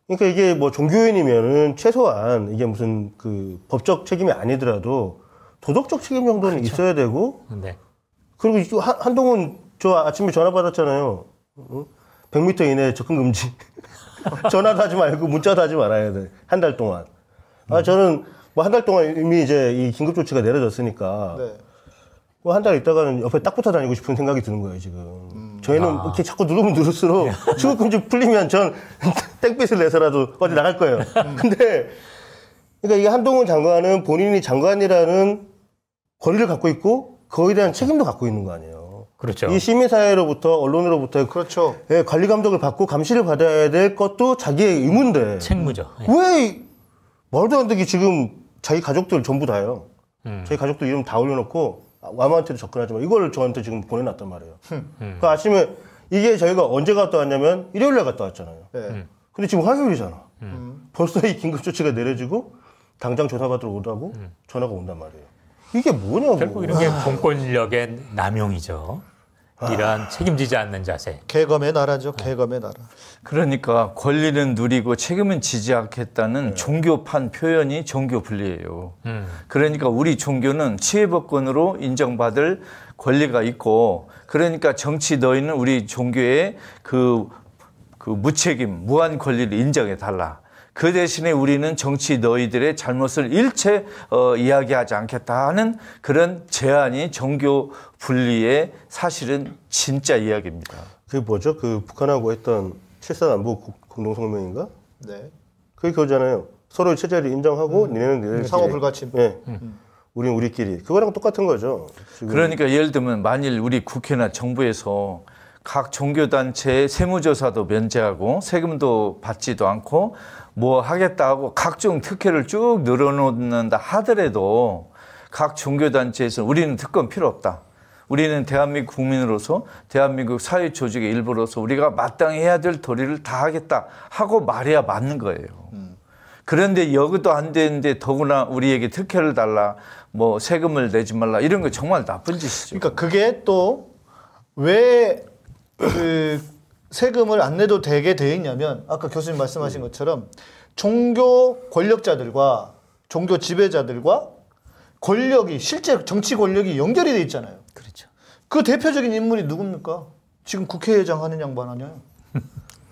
그러니까 이게 뭐 종교인이면은 최소한 이게 무슨 그 법적 책임이 아니더라도 도덕적 책임 정도는 그렇죠. 있어야 되고 네. 그리고 한, 한동훈 저 아침에 전화 받았잖아요. 100m 이내 접근 금지. 전화도 하지 말고 그 문자도 하지 말아야 돼. 한 달 동안. 아, 저는 뭐 한 달 동안 이미 이제 이 긴급조치가 내려졌으니까. 네. 뭐 한 달 있다가는 옆에 딱 붙어 다니고 싶은 생각이 드는 거예요, 지금. 음. 저희는 아. 이렇게 자꾸 누르면 누를수록 예. 추국금지 풀리면 전 땡빛을 내서라도 어디 나갈 거예요. 음. 근데, 그러니까 이 한동훈 장관은 본인이 장관이라는 권리를 갖고 있고 거기에 대한 책임도 갖고 있는 거 아니에요. 그렇죠. 이 시민사회로부터 언론으로부터 그렇죠. 예, 관리 감독을 받고 감시를 받아야 될 것도 자기의 의무인데 책무죠. 예. 왜 말도 안 되게 지금 자기 가족들 전부 다요. 음. 저희 가족들 이름 다 올려놓고 와마한테도 접근하지 마. 이걸 저한테 지금 보내놨단 말이에요. 음. 그 아침에 이게 저희가 언제 갔다 왔냐면 일요일날 갔다 왔잖아요. 예. 음. 근데 지금 화요일이잖아. 음. 음. 벌써 이 긴급조치가 내려지고 당장 조사받으러 오라고 음. 전화가 온단 말이에요. 이게 뭐냐고. 결국 이런 게 공권력의 남용이죠. 이러한 책임지지 않는 자세. 개검의 나라죠. 개검의 나라. 그러니까 권리는 누리고 책임은 지지 않겠다는 네. 종교판 표현이 종교 분리예요. 음. 그러니까 우리 종교는 치외법권으로 인정받을 권리가 있고 그러니까 정치 너희는 우리 종교의 그, 그 무책임, 무한 권리를 인정해 달라. 그 대신에 우리는 정치 너희들의 잘못을 일체 어, 이야기하지 않겠다 하는 그런 제안이 종교 분리의 사실은 진짜 이야기입니다. 그게 뭐죠? 그 북한하고 했던 7사 남북 공동성명인가? 네. 그게 그거잖아요. 서로의 체제를 인정하고 음. 니네는 니네 상호 불가침. 네. 우린 우리끼리. 그거랑 똑같은 거죠. 지금. 그러니까 예를 들면 만일 우리 국회나 정부에서 각 종교단체의 세무조사도 면제하고 세금도 받지도 않고 뭐 하겠다 하고 각종 특혜를 쭉 늘어놓는다 하더라도 각 종교단체에서 우리는 특권 필요 없다. 우리는 대한민국 국민으로서 대한민국 사회 조직의 일부로서 우리가 마땅히 해야 될 도리를 다 하겠다 하고 말해야 맞는 거예요. 그런데 여기도 안 되는데 더구나 우리에게 특혜를 달라 뭐 세금을 내지 말라 이런 거 정말 나쁜 짓이죠. 그러니까 그게 또 왜 그 세금을 안 내도 되게 돼 있냐면 아까 교수님 말씀하신 것처럼 종교 권력자들과 종교 지배자들과 권력이 실제 정치 권력이 연결이 돼 있잖아요. 그 대표적인 인물이 누굽니까? 지금 국회의장 하는 양반 아니에요?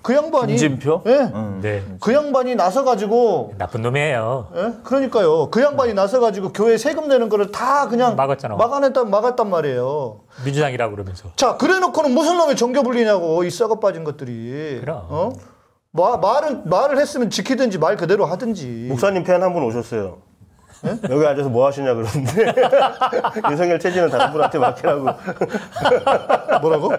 그 양반이 김진표? 예. 음. 네. 그 양반이 나서 가지고 나쁜 놈이에요. 예? 그러니까요. 그 양반이 나서 가지고 교회 세금 내는 거를 다 그냥 막았잖아. 막아냈단 막았단 말이에요. 민주당이라고 그러면서. 자, 그래 놓고는 무슨 놈이 정교 불리냐고 이 썩어 빠진 것들이. 그럼. 어? 마, 말은 말을 했으면 지키든지 말 그대로 하든지. 목사님 팬 한 분 오셨어요. 네? 여기 앉아서 뭐 하시냐 그러는데 윤석열 체제는 다른 분한테 맡기라고 뭐라고?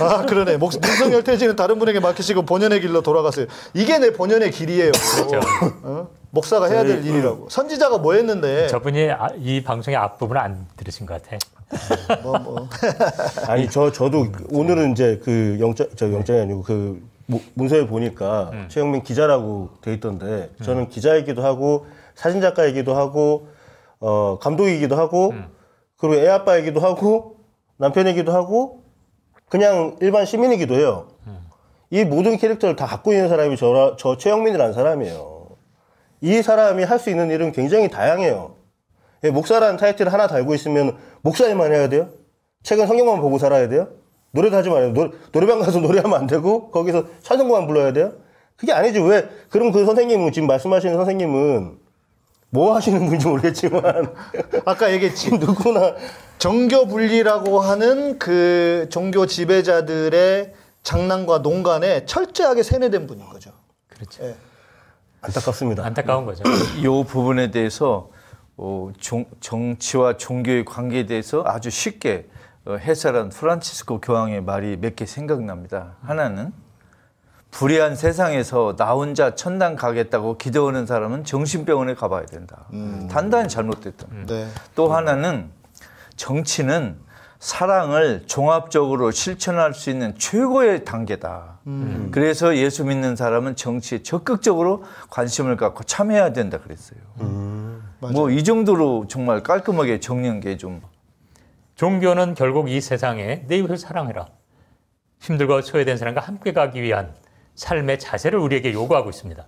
아 그러네 목, 윤석열 퇴진은 다른 분에게 맡기시고 본연의 길로 돌아가세요 이게 내 본연의 길이에요 그렇죠. 어? 목사가 해야 될 일이라고 음. 선지자가 뭐 했는데 저분이 아, 이 방송의 앞부분을 안 들으신 것 같아 음, 뭐, 뭐. 아니 저 저도 오늘은 이제 그 영장 저 영장이 아니고 그 문서에 보니까 음. 최영민 기자라고 돼 있던데 저는 기자이기도 하고 사진 작가이기도 하고 어 감독이기도 하고 음. 그리고 애 아빠이기도 하고 남편이기도 하고 그냥 일반 시민이기도 해요. 음. 이 모든 캐릭터를 다 갖고 있는 사람이 저, 저 최영민이라는 사람이에요. 이 사람이 할 수 있는 일은 굉장히 다양해요. 예, 목사라는 타이틀을 하나 달고 있으면 목사일만 해야 돼요? 책은 성경만 보고 살아야 돼요? 노래도 하지 말아요. 노, 노래방 가서 노래하면 안 되고 거기서 찬송만 불러야 돼요? 그게 아니지. 왜? 그럼 그 선생님은 지금 말씀하시는 선생님은 뭐 하시는 분인지 모르겠지만 아까 얘기했지 누구나 정교 분리라고 하는 그 종교 지배자들의 장난과 농간에 철저하게 세뇌된 분인 거죠. 그렇죠. 예. 안타깝습니다. 안타까운 거죠. 음. 이 부분에 대해서 어, 종, 정치와 종교의 관계에 대해서 아주 쉽게 어, 해설한 프란치스코 교황의 말이 몇 개 생각납니다. 하나는 불의한 세상에서 나 혼자 천당 가겠다고 기도하는 사람은 정신병원에 가봐야 된다. 음. 단단히 잘못됐던 음. 네. 또 하나는 정치는 사랑을 종합적으로 실천할 수 있는 최고의 단계다. 음. 그래서 예수 믿는 사람은 정치에 적극적으로 관심을 갖고 참여해야 된다 그랬어요. 음. 뭐이 정도로 정말 깔끔하게 정리한 게 좀. 종교는 결국 이 세상에 내 이웃을 사랑해라. 힘들고 소외된 사람과 함께 가기 위한 삶의 자세를 우리에게 요구하고 있습니다.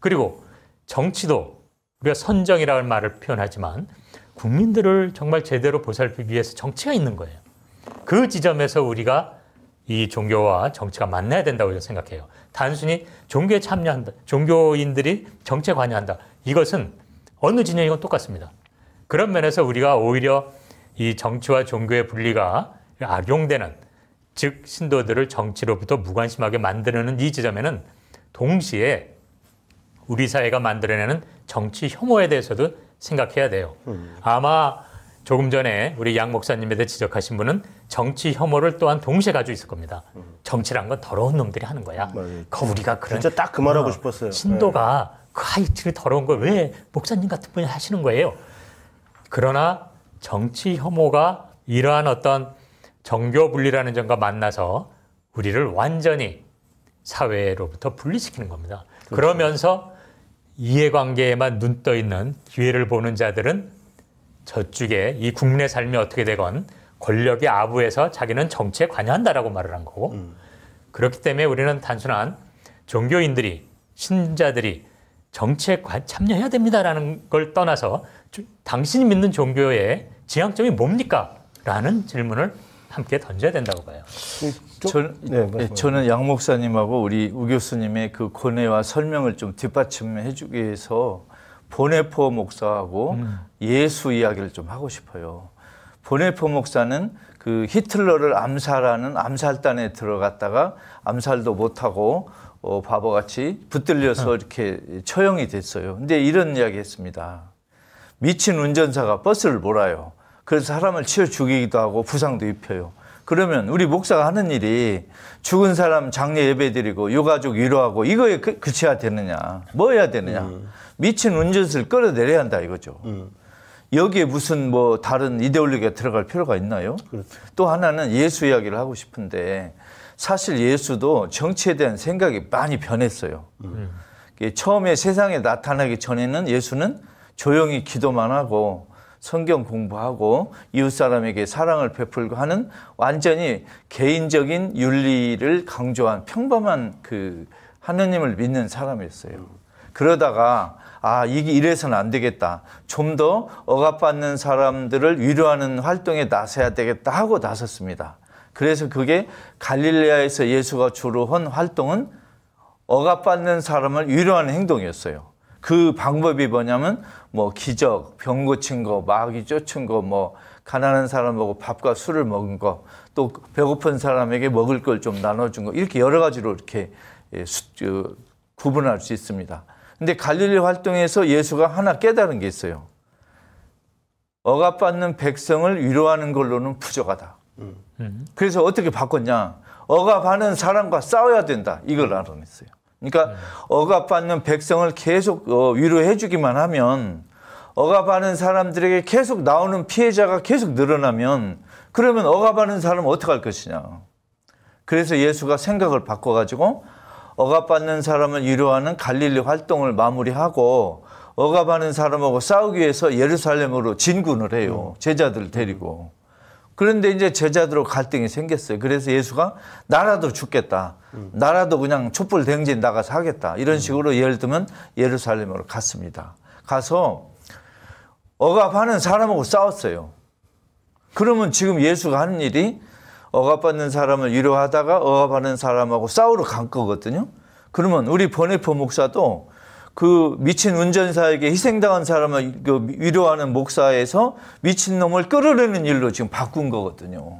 그리고 정치도 우리가 선정이라는 말을 표현하지만 국민들을 정말 제대로 보살피기 위해서 정치가 있는 거예요. 그 지점에서 우리가 이 종교와 정치가 만나야 된다고 생각해요. 단순히 종교에 참여한다. 종교인들이 정치에 관여한다. 이것은 어느 진영이건 똑같습니다. 그런 면에서 우리가 오히려 이 정치와 종교의 분리가 악용되는 즉 신도들을 정치로부터 무관심하게 만드는 이 지점에는 동시에 우리 사회가 만들어내는 정치 혐오에 대해서도 생각해야 돼요. 음. 아마 조금 전에 우리 양 목사님에 대해 지적하신 분은 정치 혐오를 또한 동시에 가지고 있을 겁니다. 음. 정치란 건 더러운 놈들이 하는 거야. 거 그 우리가 그런 진짜 딱 그 말하고 어, 싶었어요. 신도가 네. 그 하이트 더러운 걸 왜 목사님 같은 분이 하시는 거예요. 그러나 정치 혐오가 이러한 어떤 정교 분리라는 점과 만나서 우리를 완전히 사회로부터 분리시키는 겁니다. 그렇죠. 그러면서 이해관계에만 눈떠 있는 기회를 보는 자들은 저쪽에 이 국내 삶이 어떻게 되건 권력의 아부에서 자기는 정치에 관여한다라고 말을 한 거고 음. 그렇기 때문에 우리는 단순한 종교인들이 신자들이 정치에 참여해야 됩니다라는 걸 떠나서 당신이 믿는 종교의 지향점이 뭡니까? 라는 질문을 함께 던져야 된다고 봐요. 그 저, 네, 네 저는 양 목사님하고 우리 우 교수님의 그 고뇌와 설명을 좀 뒷받침해 주기 위해서 보네포 목사하고 음. 예수 이야기를 좀 하고 싶어요. 보네포 목사는 그 히틀러를 암살하는 암살단에 들어갔다가 암살도 못하고 어, 바보같이 붙들려서 음. 이렇게 처형이 됐어요. 근데 이런 이야기 했습니다. 미친 운전사가 버스를 몰아요. 그래서 사람을 치워 죽이기도 하고 부상도 입혀요. 그러면 우리 목사가 하는 일이 죽은 사람 장례 예배드리고 유가족 위로하고 이거에 그, 그쳐야 되느냐? 뭐 해야 되느냐? 음. 미친 운전수를 끌어내려야 한다 이거죠. 음. 여기에 무슨 뭐 다른 이데올리기가 들어갈 필요가 있나요? 그렇죠. 또 하나는 예수 이야기를 하고 싶은데 사실 예수도 정치에 대한 생각이 많이 변했어요. 음. 예, 처음에 세상에 나타나기 전에는 예수는 조용히 기도만 하고 성경 공부하고 이웃 사람에게 사랑을 베풀고 하는 완전히 개인적인 윤리를 강조한 평범한 그 하느님을 믿는 사람이었어요. 그러다가 아, 이게 이래서는 안 되겠다. 좀 더 억압받는 사람들을 위로하는 활동에 나서야 되겠다 하고 나섰습니다. 그래서 그게 갈릴레아에서 예수가 주로 한 활동은 억압받는 사람을 위로하는 행동이었어요. 그 방법이 뭐냐면 뭐 기적, 병 고친 거, 마귀 쫓은 거, 뭐 가난한 사람하고 밥과 술을 먹은 거, 또 배고픈 사람에게 먹을 걸 좀 나눠준 거 이렇게 여러 가지로 이렇게 예, 그 구분할 수 있습니다. 근데 갈릴리 활동에서 예수가 하나 깨달은 게 있어요. 억압받는 백성을 위로하는 걸로는 부족하다. 음. 그래서 어떻게 바꿨냐? 억압하는 사람과 싸워야 된다. 이걸 음. 알아냈어요. 그러니까 억압받는 백성을 계속 어, 위로해 주기만 하면 억압하는 사람들에게 계속 나오는 피해자가 계속 늘어나면 그러면 억압하는 사람은 어떻게 할 것이냐. 그래서 예수가 생각을 바꿔가지고 억압받는 사람을 위로하는 갈릴리 활동을 마무리하고 억압하는 사람하고 싸우기 위해서 예루살렘으로 진군을 해요. 제자들 데리고. 그런데 이제 제자들하고 갈등이 생겼어요. 그래서 예수가 나라도 죽겠다. 나라도 그냥 촛불 댕행진 나가서 하겠다. 이런 식으로 예를 들면 예루살렘으로 갔습니다. 가서 억압하는 사람하고 싸웠어요. 그러면 지금 예수가 하는 일이 억압받는 사람을 위로하다가 억압하는 사람하고 싸우러 간 거거든요. 그러면 우리 버네퍼 목사도 그 미친 운전사에게 희생당한 사람을 그 위로하는 목사에서 미친 놈을 끌어내는 일로 지금 바꾼 거거든요.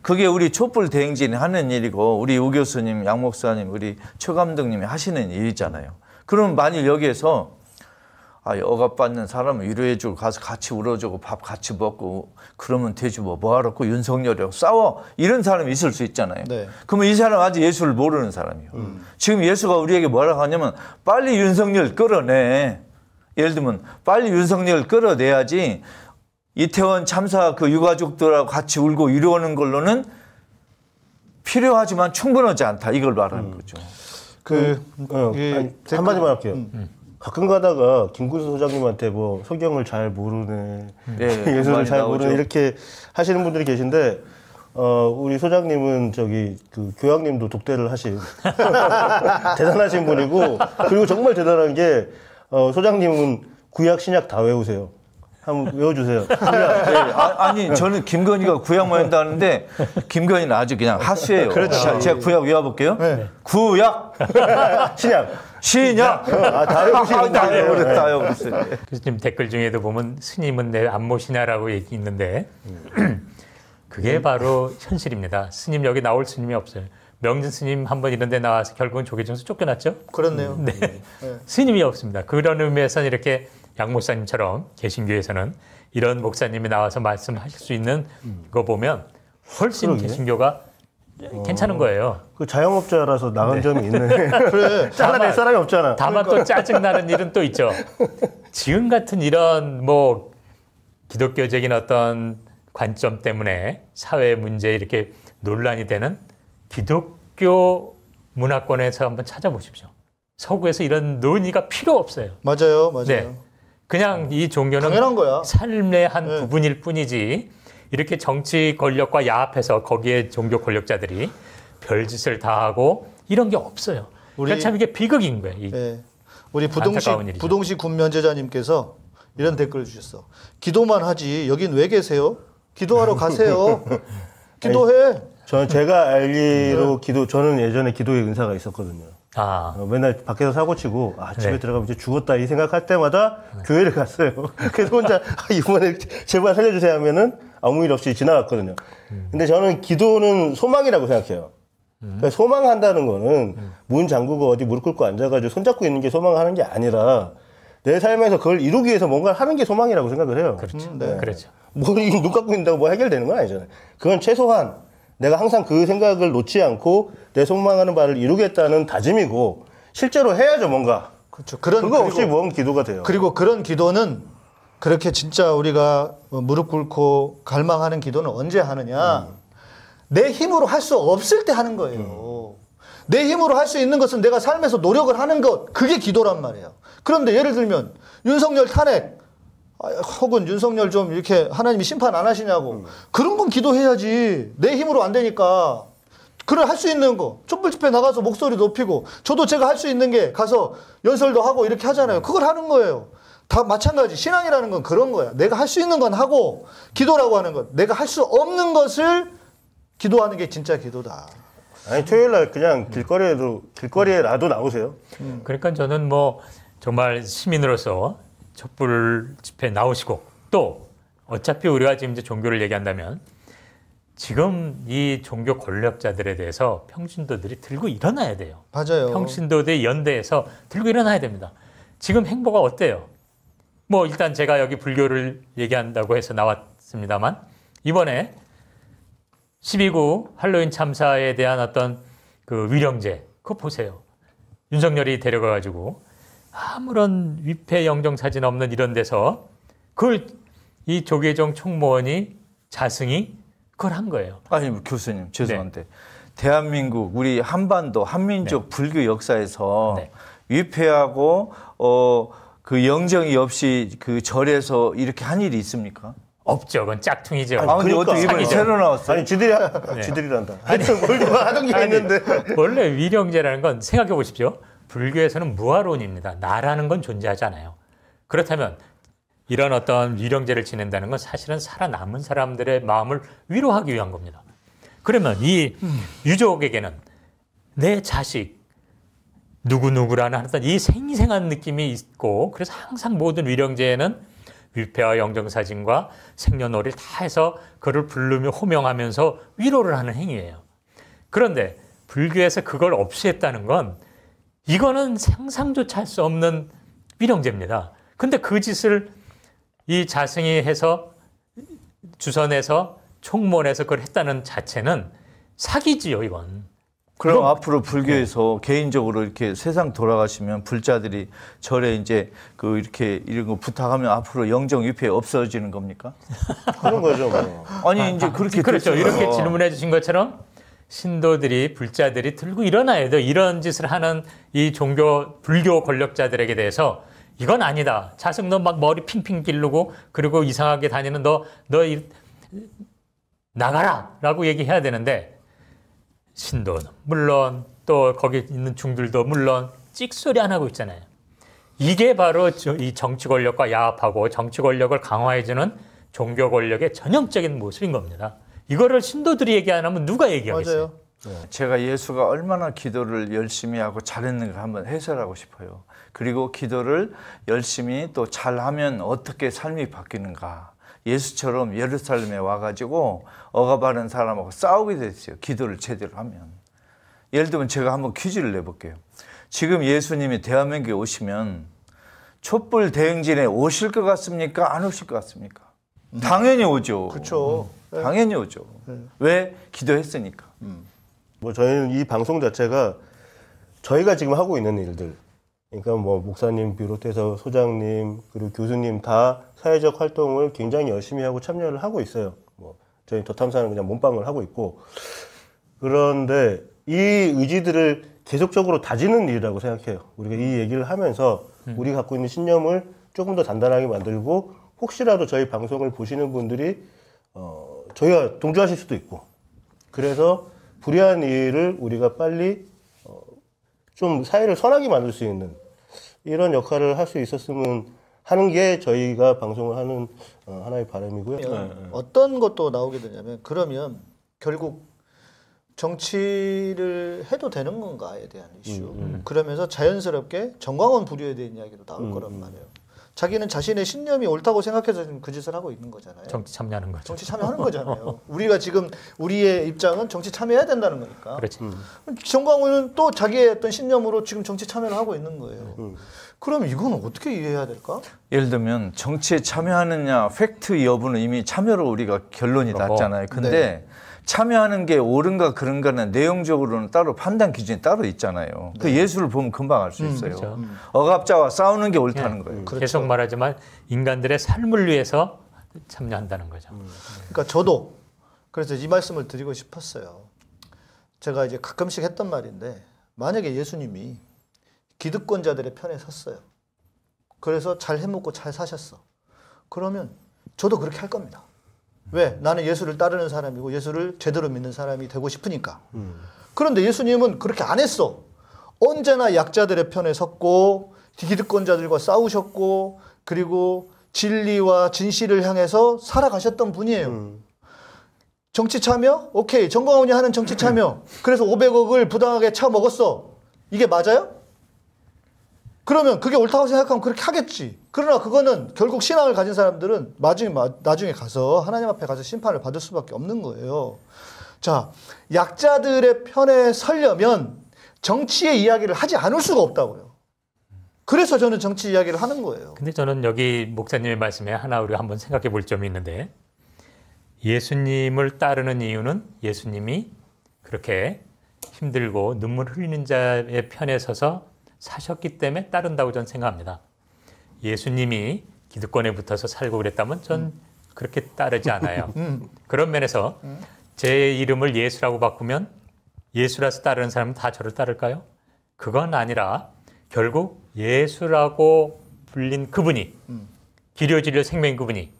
그게 우리 촛불 대행진이 하는 일이고 우리 우 교수님, 양 목사님, 우리 최 감독님이 하시는 일이잖아요. 그럼 만일 여기에서 아, 억압받는 사람을 위로해주고 가서 같이 울어주고 밥 같이 먹고 그러면 되지 뭐 뭐하러 그 윤석열이랑 싸워 이런 사람이 있을 수 있잖아요. 네. 그러면 이 사람 아직 예수를 모르는 사람이요. 음. 지금 예수가 우리에게 뭐라고 하냐면 빨리 윤석열 끌어내. 예를 들면 빨리 윤석열 끌어내야지 이태원 참사 그 유가족들하고 같이 울고 위로하는 걸로는 필요하지만 충분하지 않다 이걸 말하는 음. 거죠. 그, 음. 어, 그 한마디만 할게요. 음. 음. 가끔 가다가 김구수 소장님한테 뭐성경을잘 모르네, 네, 예술을 잘 나오죠. 모르네 이렇게 하시는 분들이 계신데 어, 우리 소장님은 저기 그 교양님도 독대를 하신 대단하신 분이고 그리고 정말 대단한 게 어, 소장님은 구약 신약 다 외우세요. 한번 외워주세요. 아, 네. 아 니 네. 저는 김건희가 구약 모인다는데 김건희는 아주 그냥 하수예요. 그렇죠. 자, 제가 아, 예. 구약 외워볼게요. 네. 구약 신약 신약 아, 다 외우시는 다 외웠다 지금 네. 댓글 중에도 보면 스님은 내 안모시냐라고 얘기 있는데 그게 바로 현실입니다. 스님 여기 나올 스님이 없어요. 명진 스님 한 번 이런 데 나와서 결국은 조계종에서 쫓겨났죠. 그렇네요. 네. 네. 스님이 없습니다. 그런 의미에서는 이렇게 양 목사님처럼 개신교에서는 이런 목사님이 나와서 말씀하실 수 있는 거 보면 훨씬 그러게. 개신교가 어. 괜찮은 거예요. 그 자영업자라서 나간 네. 점이 있네. 잘라낼 사람이 없잖아. 다만 그러니까. 또 짜증나는 일은 또 있죠. 지금 같은 이런 뭐 기독교적인 어떤 관점 때문에 사회 문제 이렇게 논란이 되는 기독교 문화권에서 한번 찾아보십시오. 서구에서 이런 논의가 필요 없어요. 맞아요, 맞아요. 네. 그냥 네. 이 종교는 당연한 거야. 삶의 한 네. 부분일 뿐이지 이렇게 정치 권력과 야합해서 거기에 종교 권력자들이 별짓을 다 하고 이런 게 없어요. 그러니까 참 이게 비극인 거예요. 네. 우리 부동식 부동식 군면제자님께서 이런 댓글을 주셨어. 기도만 하지 여긴 왜 계세요? 기도하러 가세요. 기도해. 저는 제가 알기로 네. 기도 저는 예전에 기도의 은사가 있었거든요. 아. 어, 맨날 밖에서 사고 치고 아 집에 네. 들어가면 이제 죽었다 이 생각할 때마다 네. 교회를 갔어요. 그래서 혼자 아, 이번에 제발 살려주세요 하면은 아무 일 없이 지나갔거든요. 음. 근데 저는 기도는 소망이라고 생각해요. 음. 그러니까 소망한다는 거는 음. 문 잠그고 어디 무릎 꿇고 앉아가지고 손잡고 있는 게 소망하는 게 아니라 내 삶에서 그걸 이루기 위해서 뭔가를 하는 게 소망이라고 생각을 해요. 그렇죠. 음, 네. 그렇죠. 뭘눈 감고 있다고뭐 해결되는 건 아니잖아요. 그건 최소한 내가 항상 그 생각을 놓지 않고 내 소망하는 바를 이루겠다는 다짐이고 실제로 해야죠 뭔가. 그렇죠. 그런 그거 없이 뭔 기도가 돼요. 그리고 그런 기도는 그렇게 진짜 우리가 무릎 꿇고 갈망하는 기도는 언제 하느냐? 음. 내 힘으로 할 수 없을 때 하는 거예요. 음. 내 힘으로 할 수 있는 것은 내가 삶에서 노력을 하는 것, 그게 기도란 말이에요. 그런데 예를 들면 윤석열 탄핵 아, 혹은 윤석열 좀 이렇게 하나님이 심판 안 하시냐고 음. 그런 건 기도해야지 내 힘으로 안 되니까 그걸 할 수 있는 거 촛불 집회 나가서 목소리 높이고 저도 제가 할 수 있는 게 가서 연설도 하고 이렇게 하잖아요 음. 그걸 하는 거예요 다 마찬가지 신앙이라는 건 그런 거야 내가 할 수 있는 건 하고 기도라고 하는 것 내가 할 수 없는 것을 기도하는 게 진짜 기도다 아니 토요일 날 그냥 길거리에도 길거리에라도 음. 나오세요 음. 그러니까 저는 뭐 정말 시민으로서 촛불 집회 나오시고 또 어차피 우리가 지금 이제 종교를 얘기한다면 지금 이 종교 권력자들에 대해서 평신도들이 들고 일어나야 돼요. 맞아요. 평신도들 연대에서 들고 일어나야 됩니다. 지금 행보가 어때요? 뭐 일단 제가 여기 불교를 얘기한다고 해서 나왔습니다만 이번에 12구 할로윈 참사에 대한 어떤 그 위령제 그거 보세요. 윤석열이 데려가 가지고 아무런 위패 영정 사진 없는 이런 데서 그걸 이 조계종 총무원이 자승이 그걸 한 거예요. 아니 뭐 교수님 네. 죄송한데 네. 대한민국 우리 한반도 한민족 네. 불교 역사에서 네. 위패하고 어그 영정이 없이 그 절에서 이렇게 한 일이 있습니까? 없죠. 그건 짝퉁이죠. 아니, 아, 근데 그러니까. 어떻게 이번에 새로 나왔어요? 아니, 쥐들이, 네. 쥐들이란다. 하여튼, 뭘 뭐 하던 게 아니, 있는데. 원래 위령제라는 건 생각해 보십시오. 불교에서는 무아론입니다. 나라는 건 존재하지 아요 그렇다면 이런 어떤 유령제를 지낸다는 건 사실은 살아남은 사람들의 마음을 위로하기 위한 겁니다. 그러면 이 유족에게는 내 자식, 누구누구라는 어떤 이 생생한 느낌이 있고 그래서 항상 모든 위령제에는 위패와 영정사진과 생년월일 다 해서 그를 부르며 호명하면서 위로를 하는 행위예요. 그런데 불교에서 그걸 없이 했다는 건 이거는 상상조차 할 수 없는 위령제입니다. 근데 그 짓을 이 자승이 해서 주선해서 총몰해서 그걸 했다는 자체는 사기지요, 이건. 그럼 앞으로 불교에서 네. 개인적으로 이렇게 세상 돌아가시면 불자들이 절에 이제 그 이렇게 이런 거 부탁하면 앞으로 영정유폐 없어지는 겁니까? 그런 거죠. 뭐. 아니 이제 그렇게 그렇죠. 됐어요. 이렇게 질문해 주신 것처럼 신도들이 불자들이 들고 일어나야 돼 이런 짓을 하는 이 종교 불교 권력자들에게 대해서 이건 아니다. 자식 너 막 머리 핑핑 길르고 그리고 이상하게 다니는 너너 나가라라고 얘기해야 되는데 신도는 물론 또 거기 있는 중들도 물론 찍소리 안 하고 있잖아요. 이게 바로 이 정치 권력과 야합하고 정치 권력을 강화해주는 종교 권력의 전형적인 모습인 겁니다. 이거를 신도들이 얘기 안 하면 누가 얘기하겠어요? 네. 제가 예수가 얼마나 기도를 열심히 하고 잘했는가 한번 해설하고 싶어요. 그리고 기도를 열심히 또 잘하면 어떻게 삶이 바뀌는가. 예수처럼 예루살렘에 와가지고 억압하는 사람하고 싸우게 됐어요. 기도를 제대로 하면. 예를 들면 제가 한번 퀴즈를 내볼게요. 지금 예수님이 대한민국에 오시면 촛불 대행진에 오실 것 같습니까? 안 오실 것 같습니까? 당연히 오죠. 그렇죠. 네. 당연히 오죠. 네. 왜? 기도했으니까. 음. 뭐 저희는 이 방송 자체가 저희가 지금 하고 있는 일들 그러니까 뭐 목사님 비롯해서 소장님 그리고 교수님 다 사회적 활동을 굉장히 열심히 하고 참여를 하고 있어요. 뭐 저희 더 탐사는 그냥 몸빵을 하고 있고 그런데 이 의지들을 계속적으로 다지는 일이라고 생각해요. 우리가 이 얘기를 하면서 음. 우리 갖고 있는 신념을 조금 더 단단하게 만들고 혹시라도 저희 방송을 보시는 분들이 어 저희가 동조하실 수도 있고 그래서 불의한 일을 우리가 빨리 어, 좀 사회를 선하게 만들 수 있는 이런 역할을 할 수 있었으면 하는 게 저희가 방송을 하는 어, 하나의 바람이고요. 네, 네. 네. 어떤 것도 나오게 되냐면 그러면 결국 정치를 해도 되는 건가에 대한 이슈. 음, 음. 그러면서 자연스럽게 정광원 부류에 대한 이야기도 나올 음, 거란 음. 말이에요. 자기는 자신의 신념이 옳다고 생각해서 그 짓을 하고 있는 거잖아요. 정치 참여하는 거죠. 정치 참여하는 거잖아요. 우리가 지금 우리의 입장은 정치 참여해야 된다는 거니까. 그렇지. 음. 정광훈은 또 자기의 어떤 신념으로 지금 정치 참여를 하고 있는 거예요. 음. 음. 그럼 이건 어떻게 이해해야 될까? 예를 들면 정치에 참여하느냐 팩트 여부는 이미 참여로 우리가 결론이 어. 났잖아요. 근데 네. 참여하는 게 옳은가 그른가는 내용적으로는 따로 판단 기준이 따로 있잖아요. 그 네. 예술을 보면 금방 알수 음, 있어요. 그렇죠. 음, 그렇죠. 억압자와 싸우는 게 옳다는 예. 거예요. 그렇죠. 계속 말하지만 인간들의 삶을 위해서 참여한다는 거죠. 음. 그러니까 저도 그래서 이 말씀을 드리고 싶었어요. 제가 이제 가끔씩 했던 말인데 만약에 예수님이 기득권자들의 편에 섰어요. 그래서 잘 해먹고 잘 사셨어. 그러면 저도 그렇게 할 겁니다. 왜? 나는 예수를 따르는 사람이고 예수를 제대로 믿는 사람이 되고 싶으니까. 음. 그런데 예수님은 그렇게 안 했어. 언제나 약자들의 편에 섰고 기득권자들과 싸우셨고 그리고 진리와 진실을 향해서 살아가셨던 분이에요. 음. 정치 참여? 오케이. 정광훈이 하는 정치 참여. 그래서 500억을 부당하게 차 먹었어. 이게 맞아요? 그러면 그게 옳다고 생각하면 그렇게 하겠지. 그러나 그거는 결국 신앙을 가진 사람들은 나중에, 나중에 가서 하나님 앞에 가서 심판을 받을 수밖에 없는 거예요. 자, 약자들의 편에 서려면 정치의 이야기를 하지 않을 수가 없다고요. 그래서 저는 정치 이야기를 하는 거예요. 근데 저는 여기 목사님의 말씀에 하나 우리 한번 생각해 볼 점이 있는데 예수님을 따르는 이유는 예수님이 그렇게 힘들고 눈물 흘리는 자의 편에 서서 사셨기 때문에 따른다고 저는 생각합니다. 예수님이 기득권에 붙어서 살고 그랬다면 전 음. 그렇게 따르지 않아요. 음. 그런 면에서 음. 제 이름을 예수라고 바꾸면 예수라서 따르는 사람은 다 저를 따를까요? 그건 아니라 결국 예수라고 불린 그분이 음. 기료진료 생명 그분이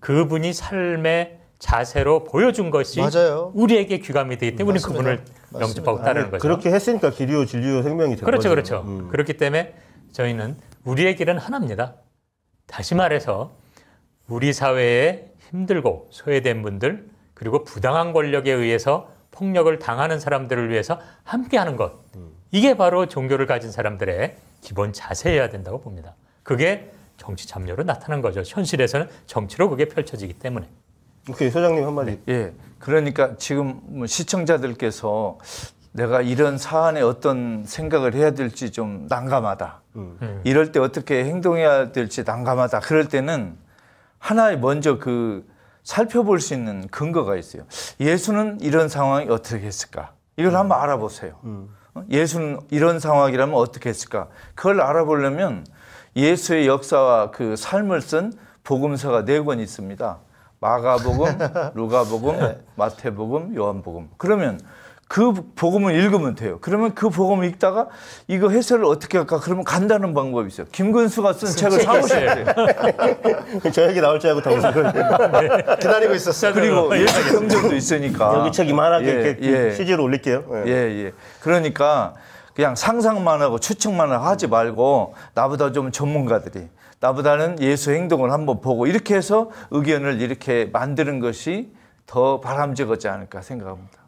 그분이 삶의 자세로 보여준 것이 맞아요. 우리에게 귀감이 되기 때문에 그분을 영접하고 따르는 아, 거죠. 그렇게 했으니까 길이진리 생명이 된 그렇죠, 거죠. 그렇죠. 음. 그렇기 때문에 저희는 우리의 길은 하나입니다. 다시 말해서 우리 사회에 힘들고 소외된 분들 그리고 부당한 권력에 의해서 폭력을 당하는 사람들을 위해서 함께하는 것 이게 바로 종교를 가진 사람들의 기본 자세여야 된다고 봅니다. 그게 정치 참여로 나타난 거죠. 현실에서는 정치로 그게 펼쳐지기 때문에. 오케이 소장님 한마디. 네, 예. 그러니까 지금 뭐 시청자들께서 내가 이런 사안에 어떤 생각을 해야 될지 좀 난감하다. 음. 네. 이럴 때 어떻게 행동해야 될지 난감하다. 그럴 때는 하나의 먼저 그 살펴볼 수 있는 근거가 있어요. 예수는 이런 상황이 어떻게 했을까? 이걸 음. 한번 알아보세요. 음. 어? 예수는 이런 상황이라면 어떻게 했을까? 그걸 알아보려면 예수의 역사와 그 삶을 쓴 복음서가 네 권 있습니다. 마가복음, 루가복음, 네. 마태복음, 요한복음. 그러면 그 복음을 읽으면 돼요. 그러면 그 복음을 읽다가 이거 해설을 어떻게 할까? 그러면 간다는 방법이 있어요. 김근수가 쓴 책을 사오셔야 돼요. 저 얘기 나올 줄 알고 다 오세요. 네. 기다리고 있었어요. 그리고 네. 예수 경전도 있으니까. 여기 책 이만하게 예, 이렇게 예. CG로 올릴게요. 예. 예, 예. 그러니까 그냥 상상만 하고 추측만 하지 말고 나보다 좀 전문가들이 나보다는 예수 행동을 한번 보고 이렇게 해서 의견을 이렇게 만드는 것이 더 바람직하지 않을까 생각합니다.